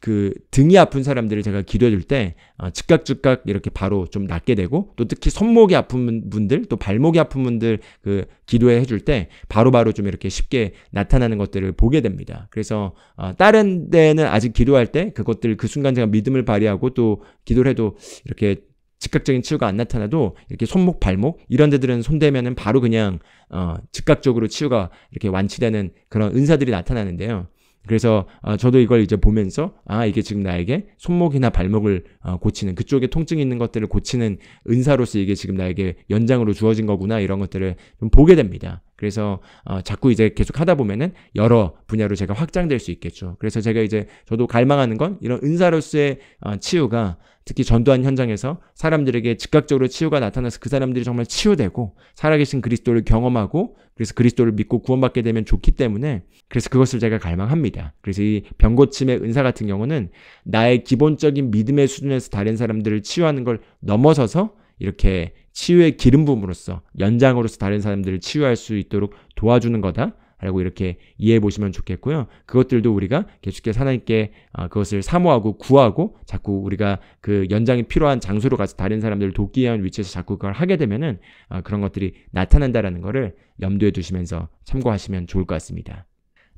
그 등이 아픈 사람들을 제가 기도해줄 때 어, 즉각 즉각 이렇게 바로 좀 낫게 되고 또 특히 손목이 아픈 분들 또 발목이 아픈 분들 그 기도해줄 때 바로바로 좀 이렇게 쉽게 나타나는 것들을 보게 됩니다. 그래서 어, 다른 데는 아직 기도할 때 그것들 그 순간 제가 믿음을 발휘하고 또 기도를 해도 이렇게 즉각적인 치유가 안 나타나도 이렇게 손목, 발목 이런 데들은 손대면은 바로 그냥 어, 즉각적으로 치유가 이렇게 완치되는 그런 은사들이 나타나는데요. 그래서 어, 저도 이걸 이제 보면서 아 이게 지금 나에게 손목이나 발목을 어, 고치는 그쪽에 통증이 있는 것들을 고치는 은사로서 이게 지금 나에게 연장으로 주어진 거구나 이런 것들을 좀 보게 됩니다. 그래서 어, 자꾸 이제 계속 하다 보면은 여러 분야로 제가 확장될 수 있겠죠. 그래서 제가 이제 저도 갈망하는 건 이런 은사로서의 어, 치유가 특히 전두환 현장에서 사람들에게 즉각적으로 치유가 나타나서 그 사람들이 정말 치유되고 살아계신 그리스도를 경험하고 그래서 그리스도를 믿고 구원받게 되면 좋기 때문에 그래서 그것을 제가 갈망합니다. 그래서 이 병고침의 은사 같은 경우는 나의 기본적인 믿음의 수준에서 다른 사람들을 치유하는 걸 넘어서서 이렇게 치유의 기름 부음으로써 연장으로서 다른 사람들을 치유할 수 있도록 도와주는 거다. 라고 이렇게 이해해 보시면 좋겠고요. 그것들도 우리가 계속해서 하나님께 어, 그것을 사모하고 구하고 자꾸 우리가 그 연장이 필요한 장소로 가서 다른 사람들을 돕기 위한 위치에서 자꾸 그걸 하게 되면은 어, 그런 것들이 나타난다라는 거를 염두에 두시면서 참고하시면 좋을 것 같습니다.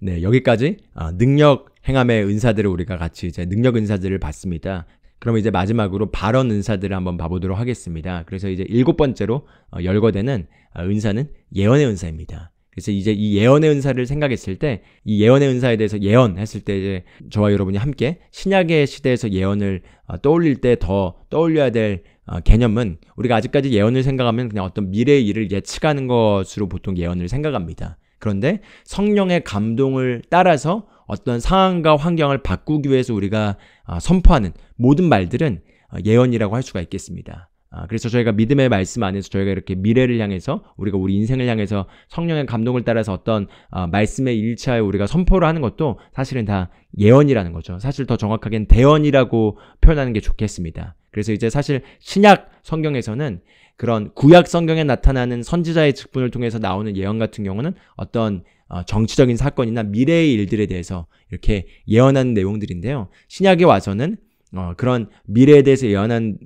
네, 여기까지 어, 능력 행함의 은사들을 우리가 같이 이제 능력 은사들을 봤습니다. 그럼 이제 마지막으로 발언 은사들을 한번 봐보도록 하겠습니다. 그래서 이제 일곱 번째로 어, 열거되는 어, 은사는 예언의 은사입니다. 그래서 이제 이 예언의 은사를 생각했을 때 이 예언의 은사에 대해서 예언했을 때 이제 저와 여러분이 함께 신약의 시대에서 예언을 어, 떠올릴 때 더 떠올려야 될 개념은 우리가 아직까지 예언을 생각하면 그냥 어떤 미래의 일을 예측하는 것으로 보통 예언을 생각합니다. 그런데 성령의 감동을 따라서 어떤 상황과 환경을 바꾸기 위해서 우리가 아, 선포하는 모든 말들은 어, 예언이라고 할 수가 있겠습니다. 아, 그래서 저희가 믿음의 말씀 안에서 저희가 이렇게 미래를 향해서 우리가 우리 인생을 향해서 성령의 감동을 따라서 어떤 아, 말씀의 일치하여 우리가 선포를 하는 것도 사실은 다 예언이라는 거죠. 사실 더 정확하게는 대언이라고 표현하는 게 좋겠습니다. 그래서 이제 사실 신약 성경에서는 그런 구약 성경에 나타나는 선지자의 직분을 통해서 나오는 예언 같은 경우는 어떤 어, 정치적인 사건이나 미래의 일들에 대해서 이렇게 예언하는 내용들인데요. 신약에 와서는 어, 그런 미래에 대해서 예언하는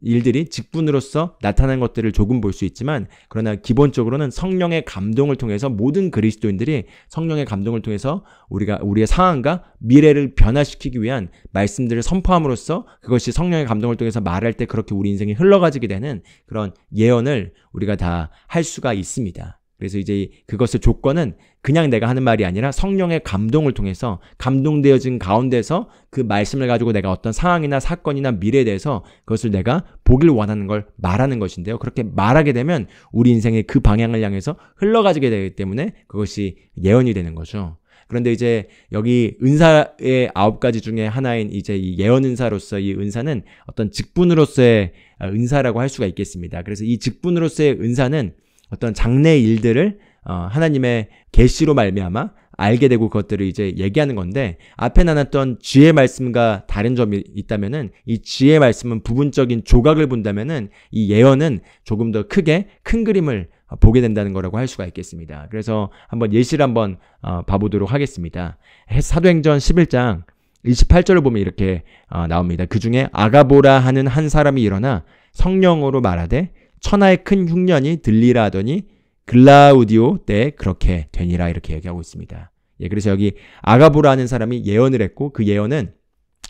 일들이 직분으로서 나타난 것들을 조금 볼 수 있지만, 그러나 기본적으로는 성령의 감동을 통해서 모든 그리스도인들이 성령의 감동을 통해서 우리가, 우리의 상황과 미래를 변화시키기 위한 말씀들을 선포함으로써 그것이 성령의 감동을 통해서 말할 때 그렇게 우리 인생이 흘러가지게 되는 그런 예언을 우리가 다 할 수가 있습니다. 그래서 이제 그것의 조건은 그냥 내가 하는 말이 아니라 성령의 감동을 통해서 감동되어진 가운데서 그 말씀을 가지고 내가 어떤 상황이나 사건이나 미래에 대해서 그것을 내가 보길 원하는 걸 말하는 것인데요. 그렇게 말하게 되면 우리 인생의 그 방향을 향해서 흘러가지게 되기 때문에 그것이 예언이 되는 거죠. 그런데 이제 여기 은사의 아홉 가지 중에 하나인 이제 이 예언 은사로서 이 은사는 어떤 직분으로서의 아, 은사라고 할 수가 있겠습니다. 그래서 이 직분으로서의 은사는 어떤 장래 일들을 어, 하나님의 계시로 말미암아 알게 되고 그것들을 이제 얘기하는 건데 앞에 나눴던 지혜 말씀과 다른 점이 있다면은 이 지혜 말씀은 부분적인 조각을 본다면은 이 예언은 조금 더 크게 큰 그림을 보게 된다는 거라고 할 수가 있겠습니다. 그래서 한번 예시를 한번 어, 봐보도록 하겠습니다. 사도행전 11장 28절을 보면 이렇게 어, 나옵니다. 그 중에 아가보라 하는 한 사람이 일어나 성령으로 말하되 천하의 큰 흉년이 들리라 하더니 글라우디오 때 그렇게 되니라 이렇게 얘기하고 있습니다. 예, 그래서 여기 아가보라는 사람이 예언을 했고 그 예언은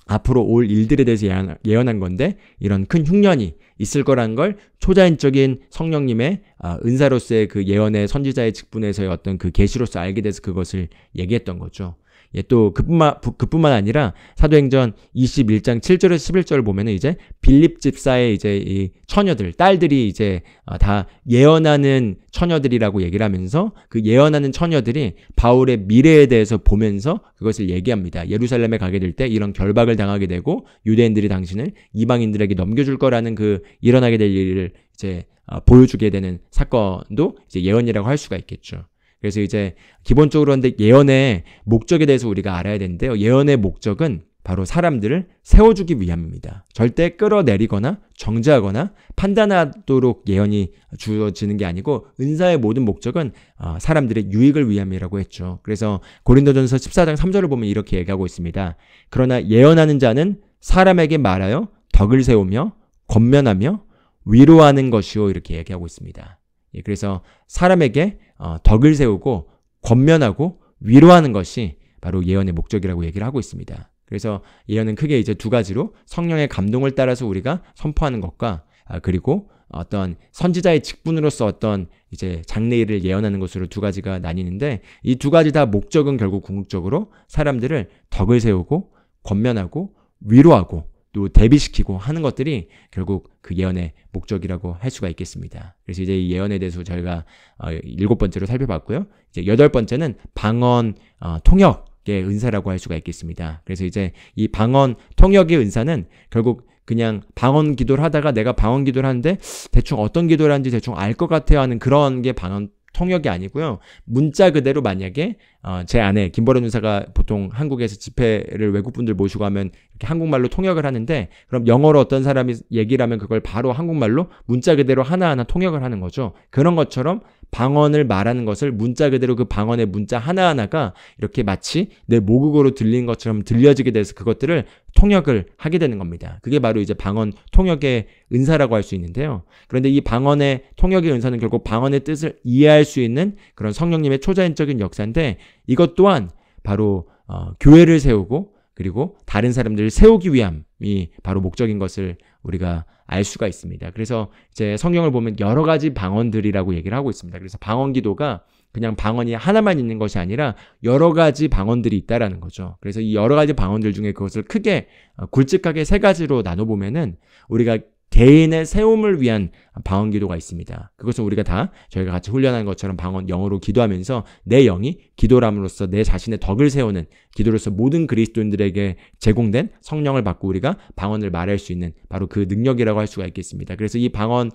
앞으로 올 일들에 대해서 예언, 한 건데 이런 큰 흉년이 있을 거란 걸 초자연적인 성령님의 아, 은사로서의 그 예언의 선지자의 직분에서의 어떤 그 계시로서 알게 돼서 그것을 얘기했던 거죠. 예, 또 그뿐만 그뿐만 아니라 사도행전 21장 7절에서 11절을 보면은 이제 빌립 집사의 이제 이 처녀들 딸들이 이제 어, 다 예언하는 처녀들이라고 얘기를 하면서 그 예언하는 처녀들이 바울의 미래에 대해서 보면서 그것을 얘기합니다. 예루살렘에 가게 될 때 이런 결박을 당하게 되고 유대인들이 당신을 이방인들에게 넘겨줄 거라는 그 일어나게 될 일을 이제 어, 보여주게 되는 사건도 이제 예언이라고 할 수가 있겠죠. 그래서 이제 기본적으로 근데 예언의 목적에 대해서 우리가 알아야 되는데요. 예언의 목적은 바로 사람들을 세워주기 위함입니다. 절대 끌어내리거나 정지하거나 판단하도록 예언이 주어지는 게 아니고 은사의 모든 목적은 어, 사람들의 유익을 위함이라고 했죠. 그래서 고린도전서 14장 3절을 보면 이렇게 얘기하고 있습니다. 그러나 예언하는 자는 사람에게 말하여 덕을 세우며 권면하며 위로하는 것이요 이렇게 얘기하고 있습니다. 예, 그래서 사람에게 어, 덕을 세우고 권면하고 위로하는 것이 바로 예언의 목적이라고 얘기를 하고 있습니다. 그래서 예언은 크게 이제 두 가지로 성령의 감동을 따라서 우리가 선포하는 것과 아, 그리고 어떤 선지자의 직분으로서 어떤 이제 장래일을 예언하는 것으로 두 가지가 나뉘는데 이 두 가지 다 목적은 결국 궁극적으로 사람들을 덕을 세우고 권면하고 위로하고 또 대비시키고 하는 것들이 결국 그 예언의 목적이라고 할 수가 있겠습니다. 그래서 이제 이 예언에 대해서 저희가 어, 일곱 번째로 살펴봤고요. 이제 여덟 번째는 방언 어, 통역의 은사라고 할 수가 있겠습니다. 그래서 이제 이 방언 통역의 은사는 결국 그냥 방언 기도를 하다가 내가 방언 기도를 하는데 대충 어떤 기도를 하는지 대충 알 것 같아요 하는 그런 게 방언 통역이 아니고요. 문자 그대로 만약에 어, 제 아내 김보련 윤사가 보통 한국에서 집회를 외국분들 모시고 하면 이렇게 한국말로 통역을 하는데 그럼 영어로 어떤 사람이 얘기를 하면 그걸 바로 한국말로 문자 그대로 하나하나 통역을 하는 거죠. 그런 것처럼 방언을 말하는 것을 문자 그대로 그 방언의 문자 하나하나가 이렇게 마치 내 모국어로 들린 것처럼 들려지게 돼서 그것들을 통역을 하게 되는 겁니다. 그게 바로 이제 방언 통역의 은사라고 할 수 있는데요. 그런데 이 방언의 통역의 은사는 결국 방언의 뜻을 이해할 수 있는 그런 성령님의 초자연적인 역사인데 이것 또한 바로 어, 교회를 세우고 그리고 다른 사람들을 세우기 위함이 바로 목적인 것을 우리가 알 수가 있습니다. 그래서 이제 성경을 보면 여러 가지 방언들이라고 얘기를 하고 있습니다. 그래서 방언 기도가 그냥 방언이 하나만 있는 것이 아니라 여러 가지 방언들이 있다라는 거죠. 그래서 이 여러 가지 방언들 중에 그것을 크게 어, 굵직하게 세 가지로 나눠 보면은 우리가 개인의 세움을 위한 방언 기도가 있습니다. 그것은 우리가 다 저희가 같이 훈련한 것처럼 방언 영어로 기도하면서 내 영이 기도함으로써 내 자신의 덕을 세우는 기도로서 모든 그리스도인들에게 제공된 성령을 받고 우리가 방언을 말할 수 있는 바로 그 능력이라고 할 수가 있겠습니다. 그래서 이 방언은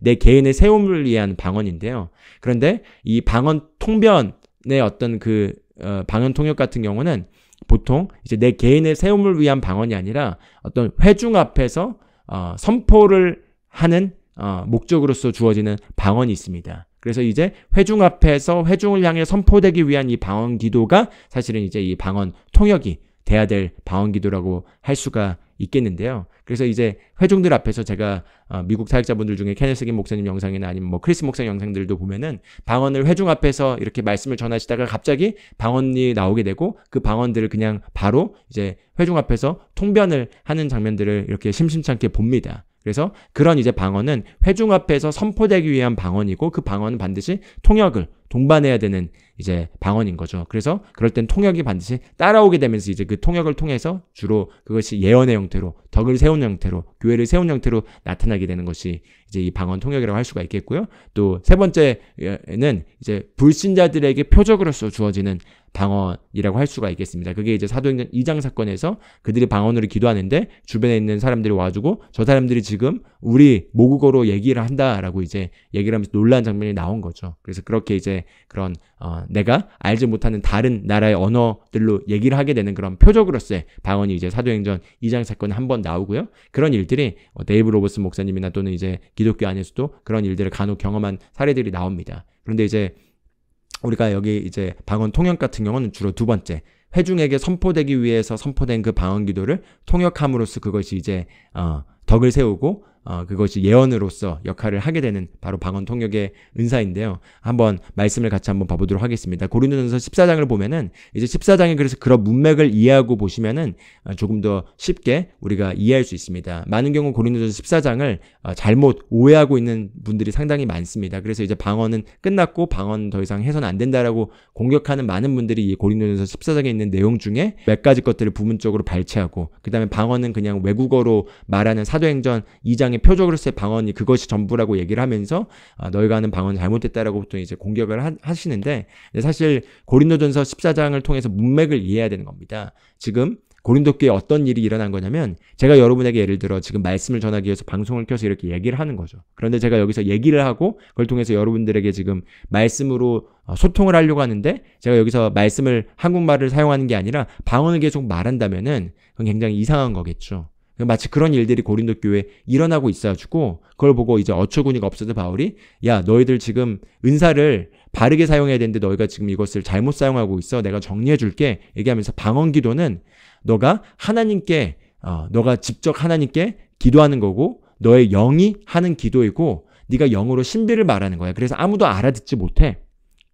내 개인의 세움을 위한 방언인데요. 그런데 이 방언 통변의 어떤 그 어, 방언 통역 같은 경우는 보통 이제 내 개인의 세움을 위한 방언이 아니라 어떤 회중 앞에서 어, 선포를 하는 어, 목적으로서 주어지는 방언이 있습니다. 그래서 이제 회중 앞에서 회중을 향해 선포되기 위한 이 방언 기도가 사실은 이제 이 방언 통역이 돼야 될 방언 기도라고 할 수가 있겠는데요. 그래서 이제 회중들 앞에서 제가 어, 미국 사역자분들 중에 케네스긴 목사님 영상이나 아니면 뭐 크리스 목사 님 영상들도 보면은 방언을 회중 앞에서 이렇게 말씀을 전하시다가 갑자기 방언이 나오게 되고 그 방언들을 그냥 바로 이제 회중 앞에서 통변을 하는 장면들을 이렇게 심심찮게 봅니다. 그래서 그런 이제 방언은 회중 앞에서 선포되기 위한 방언이고 그 방언은 반드시 통역을 동반해야 되는 이제 방언인 거죠. 그래서 그럴 땐 통역이 반드시 따라오게 되면서 이제 그 통역을 통해서 주로 그것이 예언의 형태로 덕을 세운 형태로 교회를 세운 형태로 나타나게 되는 것이 이제 이 방언 통역이라고 할 수가 있겠고요. 또 세 번째는 이제 불신자들에게 표적으로서 주어지는 방언이라고 할 수가 있겠습니다. 그게 이제 사도행전 2장 사건에서 그들이 방언으로 기도하는데 주변에 있는 사람들이 와주고 저 사람들이 지금 우리 모국어로 얘기를 한다라고 이제 얘기를 하면서 놀란 장면이 나온 거죠. 그래서 그렇게 이제 그런 어 내가 알지 못하는 다른 나라의 언어들로 얘기를 하게 되는 그런 표적으로서의 방언이 이제 사도행전 2장 사건에 한 번 나오고요. 그런 일들이 어, 데이브 로버스 목사님이나 또는 이제 기독교 안에서도 그런 일들을 간혹 경험한 사례들이 나옵니다. 그런데 이제 우리가 여기 이제 방언 통역 같은 경우는 주로 두 번째 회중에게 선포되기 위해서 선포된 그 방언 기도를 통역함으로써 그것이 이제 어, 덕을 세우고 어, 그것이 예언으로서 역할을 하게 되는 바로 방언 통역의 은사인데요. 한번 말씀을 같이 한번 봐보도록 하겠습니다. 고린도전서 14장을 보면은 이제 14장에 그래서 그런 문맥을 이해하고 보시면은 어, 조금 더 쉽게 우리가 이해할 수 있습니다. 많은 경우 고린도전서 14장을 어, 잘못 오해하고 있는 분들이 상당히 많습니다. 그래서 이제 방언은 끝났고 방언 더 이상 해서는 안 된다라고 공격하는 많은 분들이 이 고린도전서 14장에 있는 내용 중에 몇 가지 것들을 부분적으로 발췌하고 그다음에 방언은 그냥 외국어로 말하는 사도행전 2장의 민주당 표적으로서의 방언이 그것이 전부라고 얘기를 하면서 아, 너희가 하는 방언 잘못됐다라고 보통 이제 공격을 하, 시는데 사실 고린도전서 14장을 통해서 문맥을 이해해야 되는 겁니다. 지금 고린도 교에 어떤 일이 일어난 거냐면 제가 여러분에게 예를 들어 지금 말씀을 전하기 위해서 방송을 켜서 이렇게 얘기를 하는 거죠. 그런데 제가 여기서 얘기를 하고 그걸 통해서 여러분들에게 지금 말씀으로 어, 소통을 하려고 하는데 제가 여기서 말씀을 한국말을 사용하는 게 아니라 방언을 계속 말한다면은 그건 굉장히 이상한 거겠죠. 마치 그런 일들이 고린도 교회에 일어나고 있어가지고 그걸 보고 이제 어처구니가 없어서 바울이 야 너희들 지금 은사를 바르게 사용해야 되는데 너희가 지금 이것을 잘못 사용하고 있어 내가 정리해 줄게 얘기하면서 방언 기도는 너가 하나님께 어, 너가 직접 하나님께 기도하는 거고 너의 영이 하는 기도이고 네가 영으로 신비를 말하는 거야 그래서 아무도 알아듣지 못해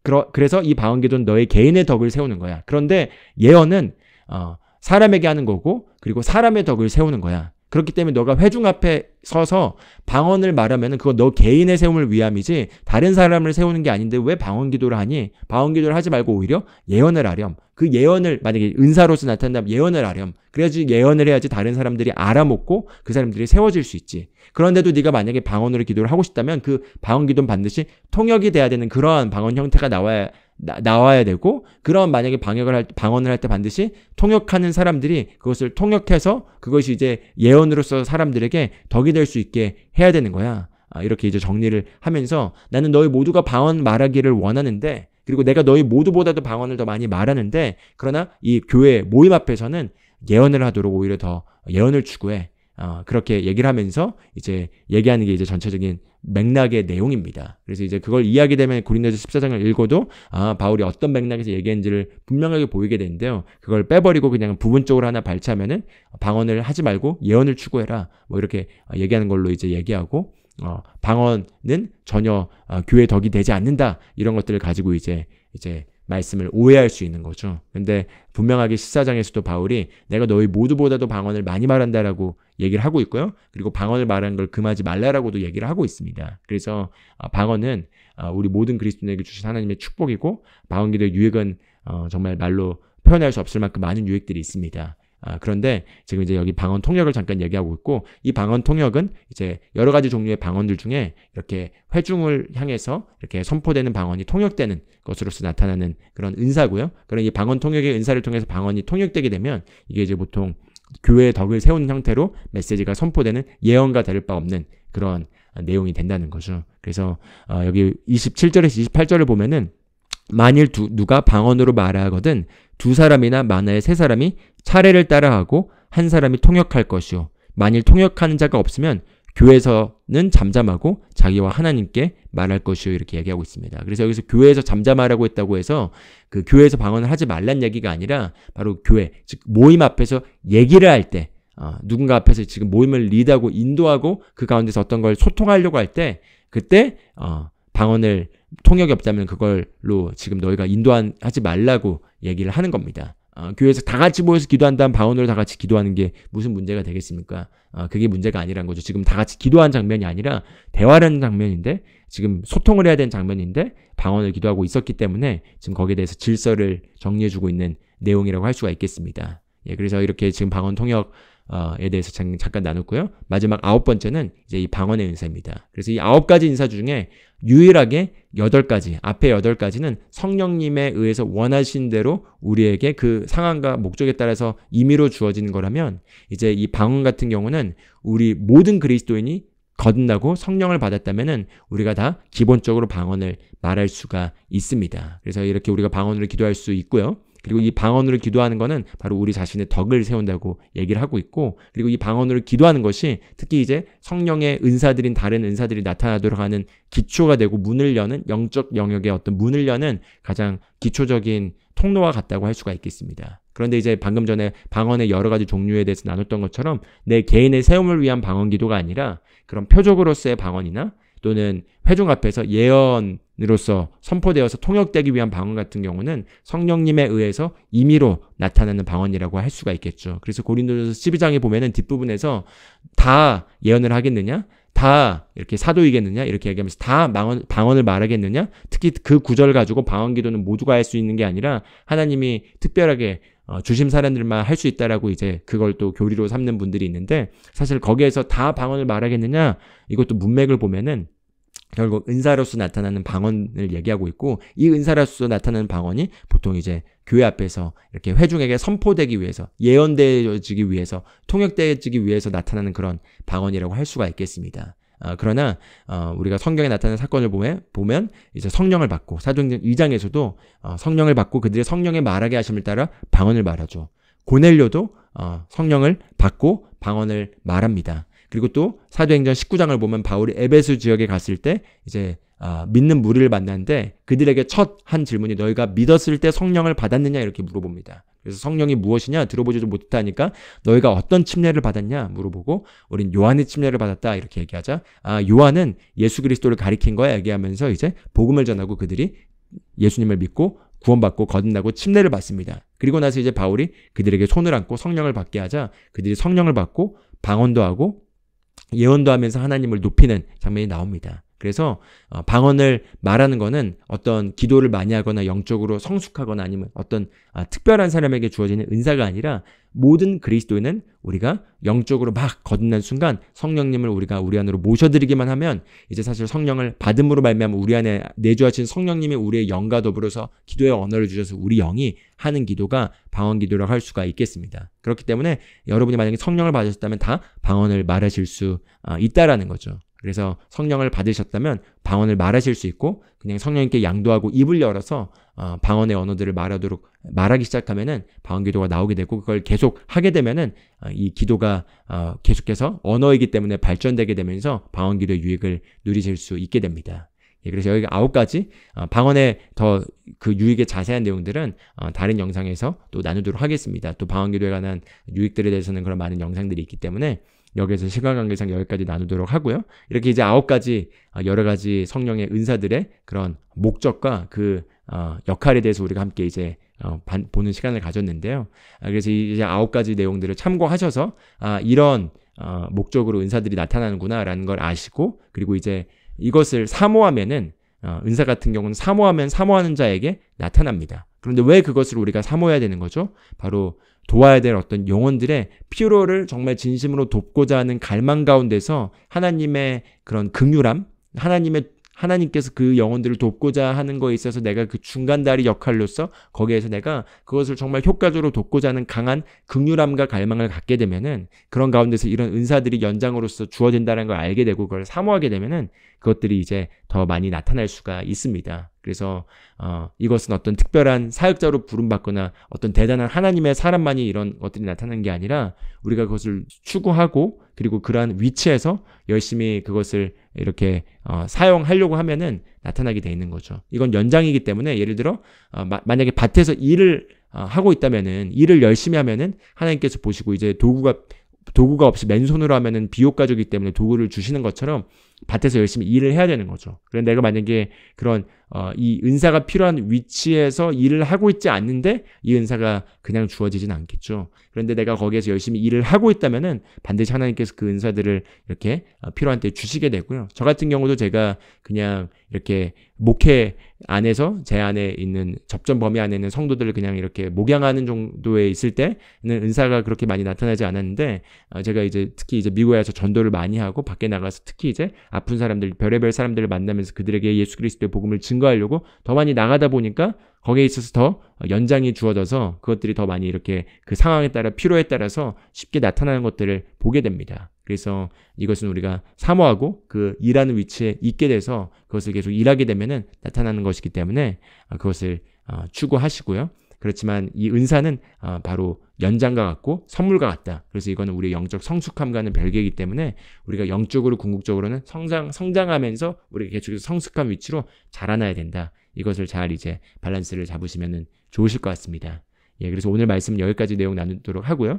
그러, 그래서 이 방언 기도는 너의 개인의 덕을 세우는 거야 그런데 예언은 어, 사람에게 하는 거고 그리고 사람의 덕을 세우는 거야. 그렇기 때문에 너가 회중 앞에 서서 방언을 말하면은 그거 너 개인의 세움을 위함이지 다른 사람을 세우는 게 아닌데 왜 방언 기도를 하니? 방언 기도를 하지 말고 오히려 예언을 하렴. 그 예언을 만약에 은사로서 나타난다면 예언을 하렴. 그래야지 예언을 해야지 다른 사람들이 알아먹고 그 사람들이 세워질 수 있지. 그런데도 네가 만약에 방언으로 기도를 하고 싶다면 그 방언 기도는 반드시 통역이 돼야 되는 그러한 방언 형태가 나와야 나, 와야 되고 그런 만약에 방역을 할, 방언을 할 때 반드시 통역하는 사람들이 그것을 통역해서 그것이 이제 예언으로서 사람들에게 덕이 될 수 있게 해야 되는 거야. 아, 이렇게 이제 정리를 하면서 나는 너희 모두가 방언 말하기를 원하는데 그리고 내가 너희 모두보다도 방언을 더 많이 말하는데 그러나 이 교회 모임 앞에서는 예언을 하도록 오히려 더 예언을 추구해. 어, 그렇게 얘기를 하면서 이제 얘기하는 게 이제 전체적인 맥락의 내용입니다. 그래서 이제 그걸 이야기 되면 고린도서 14장을 읽어도 아 바울이 어떤 맥락에서 얘기했는지를 분명하게 보이게 되는데요. 그걸 빼버리고 그냥 부분적으로 하나 발췌하면은 방언을 하지 말고 예언을 추구해라 뭐 이렇게 얘기하는 걸로 이제 얘기하고 어, 방언은 전혀 어, 교회 덕이 되지 않는다 이런 것들을 가지고 이제 이제 말씀을 오해할 수 있는 거죠. 근데 분명하게 14장에서도 바울이 내가 너희 모두보다도 방언을 많이 말한다라고 얘기를 하고 있고요. 그리고 방언을 말하는 걸 금하지 말라라고도 얘기를 하고 있습니다. 그래서 어, 방언은 어, 우리 모든 그리스도인에게 주신 하나님의 축복이고 방언기도의 유익은 어, 정말 말로 표현할 수 없을 만큼 많은 유익들이 있습니다. 아, 그런데 지금 이제 여기 방언 통역을 잠깐 얘기하고 있고 이 방언 통역은 이제 여러 가지 종류의 방언들 중에 이렇게 회중을 향해서 이렇게 선포되는 방언이 통역되는 것으로서 나타나는 그런 은사고요. 그런 이 방언 통역의 은사를 통해서 방언이 통역되게 되면 이게 이제 보통 교회의 덕을 세우는 형태로 메시지가 선포되는 예언과 다를 바 없는 그런 내용이 된다는 거죠. 그래서 어, 여기 27절에서 28절을 보면은 만일 두, 누가 방언으로 말하거든 두 사람이나 만화의 세 사람이 차례를 따라하고 한 사람이 통역할 것이요. 만일 통역하는 자가 없으면 교회에서는 잠잠하고 자기와 하나님께 말할 것이요 이렇게 얘기하고 있습니다. 그래서 여기서 교회에서 잠잠하라고 했다고 해서 그 교회에서 방언을 하지 말란 얘기가 아니라 바로 교회 즉 모임 앞에서 얘기를 할때 어, 누군가 앞에서 지금 모임을 리드하고 인도하고 그 가운데서 어떤 걸 소통하려고 할 때 그때 어, 방언을 통역이 없다면 그걸로 지금 너희가 인도하지 말라고 얘기를 하는 겁니다. 어, 교회에서 다 같이 모여서 기도한다면 방언으로 다 같이 기도하는 게 무슨 문제가 되겠습니까? 어, 그게 문제가 아니란 거죠. 지금 다 같이 기도한 장면이 아니라 대화라는 장면인데 지금 소통을 해야 되는 장면인데 방언을 기도하고 있었기 때문에 지금 거기에 대해서 질서를 정리해주고 있는 내용이라고 할 수가 있겠습니다. 예, 그래서 이렇게 지금 방언 통역 어, 에 대해서 잠깐 나눴고요. 마지막 아홉 번째는 이제 이 방언의 은사입니다. 그래서 이 아홉 가지 인사 중에 유일하게 여덟 가지, 앞에 여덟 가지는 성령님에 의해서 원하신 대로 우리에게 그 상황과 목적에 따라서 임의로 주어진 거라면 이제 이 방언 같은 경우는 우리 모든 그리스도인이 거듭나고 성령을 받았다면은 우리가 다 기본적으로 방언을 말할 수가 있습니다. 그래서 이렇게 우리가 방언으로 기도할 수 있고요. 그리고 이 방언으로 기도하는 것은 바로 우리 자신의 덕을 세운다고 얘기를 하고 있고 그리고 이 방언으로 기도하는 것이 특히 이제 성령의 은사들인 다른 은사들이 나타나도록 하는 기초가 되고 문을 여는 영적 영역의 어떤 문을 여는 가장 기초적인 통로와 같다고 할 수가 있겠습니다. 그런데 이제 방금 전에 방언의 여러 가지 종류에 대해서 나눴던 것처럼 내 개인의 세움을 위한 방언 기도가 아니라 그런 표적으로서의 방언이나 또는 회중 앞에서 예언으로서 선포되어서 통역되기 위한 방언 같은 경우는 성령님에 의해서 임의로 나타나는 방언이라고 할 수가 있겠죠. 그래서 고린도전서 12장에 보면은 뒷부분에서 다 예언을 하겠느냐? 다 이렇게 사도이겠느냐 이렇게 얘기하면서 다 방언, 방언을 말하겠느냐 특히 그 구절 가지고 방언 기도는 모두가 할 수 있는 게 아니라 하나님이 특별하게 어, 주심 사람들만 할 수 있다라고 이제 그걸 또 교리로 삼는 분들이 있는데 사실 거기에서 다 방언을 말하겠느냐 이것도 문맥을 보면은 결국 은사로서 나타나는 방언을 얘기하고 있고 이 은사로서 나타나는 방언이 보통 이제 교회 앞에서 이렇게 회중에게 선포되기 위해서 예언되어지기 위해서 통역되어지기 위해서 나타나는 그런 방언이라고 할 수가 있겠습니다. 어, 그러나 어, 우리가 성경에 나타나는 사건을 보면, 보면 이제 성령을 받고 사도행전 2장에서도 어, 성령을 받고 그들의 성령의 말하게 하심을 따라 방언을 말하죠. 고넬료도 어, 성령을 받고 방언을 말합니다. 그리고 또 사도행전 19장을 보면 바울이 에베소 지역에 갔을 때 이제 아, 믿는 무리를 만났는데 그들에게 첫 한 질문이 너희가 믿었을 때 성령을 받았느냐 이렇게 물어봅니다. 그래서 성령이 무엇이냐 들어보지도 못하니까 너희가 어떤 침례를 받았냐 물어보고 우린 요한의 침례를 받았다 이렇게 얘기하자 아 요한은 예수 그리스도를 가리킨 거야 얘기하면서 이제 복음을 전하고 그들이 예수님을 믿고 구원받고 거듭나고 침례를 받습니다. 그리고 나서 이제 바울이 그들에게 손을 안고 성령을 받게 하자 그들이 성령을 받고 방언도 하고 예언도 하면서 하나님을 높이는 장면이 나옵니다. 그래서 어, 방언을 말하는 거는 어떤 기도를 많이 하거나 영적으로 성숙하거나 아니면 어떤 아, 특별한 사람에게 주어지는 은사가 아니라 모든 그리스도인은 우리가 영적으로 막 거듭난 순간 성령님을 우리가 우리 안으로 모셔드리기만 하면 이제 사실 성령을 받음으로 말미암아 우리 안에 내주하신 성령님이 우리의 영과 더불어서 기도의 언어를 주셔서 우리 영이 하는 기도가 방언 기도라고 할 수가 있겠습니다. 그렇기 때문에 여러분이 만약에 성령을 받으셨다면 다 방언을 말하실 수 아, 있다라는 거죠. 그래서 성령을 받으셨다면 방언을 말하실 수 있고 그냥 성령님께 양도하고 입을 열어서 어, 방언의 언어들을 말하도록 말하기 시작하면은 방언 기도가 나오게 되고 그걸 계속 하게 되면은 어, 이 기도가 어, 계속해서 언어이기 때문에 발전되게 되면서 방언 기도의 유익을 누리실 수 있게 됩니다. 예, 그래서 여기 아홉 가지 어, 방언의 더 그 유익의 자세한 내용들은 어, 다른 영상에서 또 나누도록 하겠습니다. 또 방언 기도에 관한 유익들에 대해서는 그런 많은 영상들이 있기 때문에 여기서 에 시간 관계상 여기까지 나누도록 하고요. 이렇게 이제 아홉 가지 아, 여러 가지 성령의 은사들의 그런 목적과 그 어, 역할에 대해서 우리가 함께 이제 어, 반, 보는 시간을 가졌는데요. 아, 그래서 이제 아홉 가지 내용들을 참고하셔서 아, 이런 어, 목적으로 은사들이 나타나는구나라는 걸 아시고 그리고 이제 이것을 사모하면은 어, 은사 같은 경우는 사모하면 사모하는 자에게 나타납니다. 그런데 왜 그것을 우리가 사모해야 되는 거죠? 바로 도와야 될 어떤 영혼들의 피로를 정말 진심으로 돕고자 하는 갈망 가운데서 하나님의 그런 긍휼함, 하나님의 하나님께서 그 영혼들을 돕고자 하는 거에 있어서 내가 그 중간다리 역할로서 거기에서 내가 그것을 정말 효과적으로 돕고자 하는 강한 극률함과 갈망을 갖게 되면은 그런 가운데서 이런 은사들이 연장으로서 주어진다는 걸 알게 되고 그걸 사모하게 되면은 그것들이 이제 더 많이 나타날 수가 있습니다. 그래서 어, 이것은 어떤 특별한 사역자로 부름받거나 어떤 대단한 하나님의 사람만이 이런 것들이 나타나는 게 아니라 우리가 그것을 추구하고 그리고 그러한 위치에서 열심히 그것을 이렇게 어, 사용하려고 하면은 나타나게 돼 있는 거죠. 이건 연장이기 때문에 예를 들어 어, 마, 만약에 밭에서 일을 어, 하고 있다면은 일을 열심히 하면은 하나님께서 보시고 이제 도구가 도구가 없이 맨손으로 하면은 비효과적이기 때문에 도구를 주시는 것처럼 밭에서 열심히 일을 해야 되는 거죠. 그런데 내가 만약에 그런 어, 이 은사가 필요한 위치에서 일을 하고 있지 않는데 이 은사가 그냥 주어지진 않겠죠. 그런데 내가 거기에서 열심히 일을 하고 있다면은 반드시 하나님께서 그 은사들을 이렇게 어, 필요한 때 주시게 되고요. 저 같은 경우도 제가 그냥 이렇게 목회 안에서 제 안에 있는 접점 범위 안에 있는 성도들을 그냥 이렇게 목양하는 정도에 있을 때는 은사가 그렇게 많이 나타나지 않았는데 어, 제가 이제 특히 이제 미국에서 전도를 많이 하고 밖에 나가서 특히 이제 아픈 사람들, 별의별 사람들을 만나면서 그들에게 예수 그리스도의 복음을 증거하려고 더 많이 나가다 보니까 거기에 있어서 더 연장이 주어져서 그것들이 더 많이 이렇게 그 상황에 따라 필요에 따라서 쉽게 나타나는 것들을 보게 됩니다. 그래서 이것은 우리가 사모하고 그 일하는 위치에 있게 돼서 그것을 계속 일하게 되면은 나타나는 것이기 때문에 그것을 어, 추구하시고요. 그렇지만 이 은사는 아, 바로 연장과 같고 선물과 같다. 그래서 이거는 우리 영적 성숙함과는 별개이기 때문에 우리가 영적으로 궁극적으로는 성장 성장하면서 우리가 계속해서 성숙한 위치로 자라나야 된다. 이것을 잘 이제 밸런스를 잡으시면은 좋으실 것 같습니다. 예, 그래서 오늘 말씀 여기까지 내용 나누도록 하고요.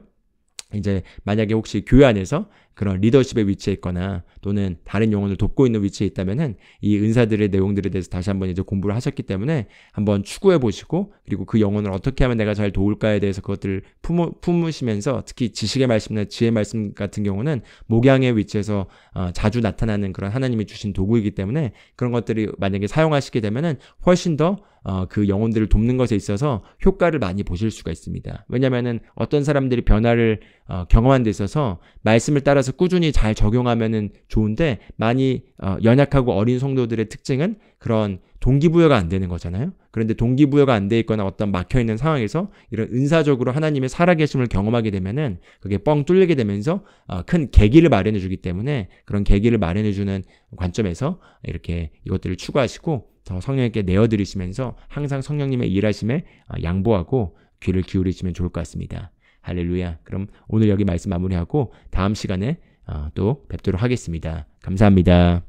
이제 만약에 혹시 교회 안에서 그런 리더십의 위치에 있거나 또는 다른 영혼을 돕고 있는 위치에 있다면은 이 은사들의 내용들에 대해서 다시 한번 이제 공부를 하셨기 때문에 한번 추구해 보시고 그리고 그 영혼을 어떻게 하면 내가 잘 도울까에 대해서 그것들을 품으, 시면서 특히 지식의 말씀이나 지혜의 말씀 같은 경우는 목양의 위치에서 어, 자주 나타나는 그런 하나님이 주신 도구이기 때문에 그런 것들이 만약에 사용하시게 되면은 훨씬 더그 어, 영혼들을 돕는 것에 있어서 효과를 많이 보실 수가 있습니다. 왜냐면은 어떤 사람들이 변화를 어, 경험한 데 있어서 말씀을 따라서 따라서 꾸준히 잘 적용하면은 좋은데 많이 어, 연약하고 어린 성도들의 특징은 그런 동기부여가 안 되는 거잖아요. 그런데 동기부여가 안 돼 있거나 어떤 막혀 있는 상황에서 이런 은사적으로 하나님의 살아계심을 경험하게 되면은 그게 뻥 뚫리게 되면서 어, 큰 계기를 마련해 주기 때문에 그런 계기를 마련해 주는 관점에서 이렇게 이것들을 추구하시고 더 성령께 내어 드리시면서 항상 성령님의 일하심에 어, 양보하고 귀를 기울이시면 좋을 것 같습니다. 할렐루야. 그럼 오늘 여기 말씀 마무리하고 다음 시간에 어, 또 뵙도록 하겠습니다. 감사합니다.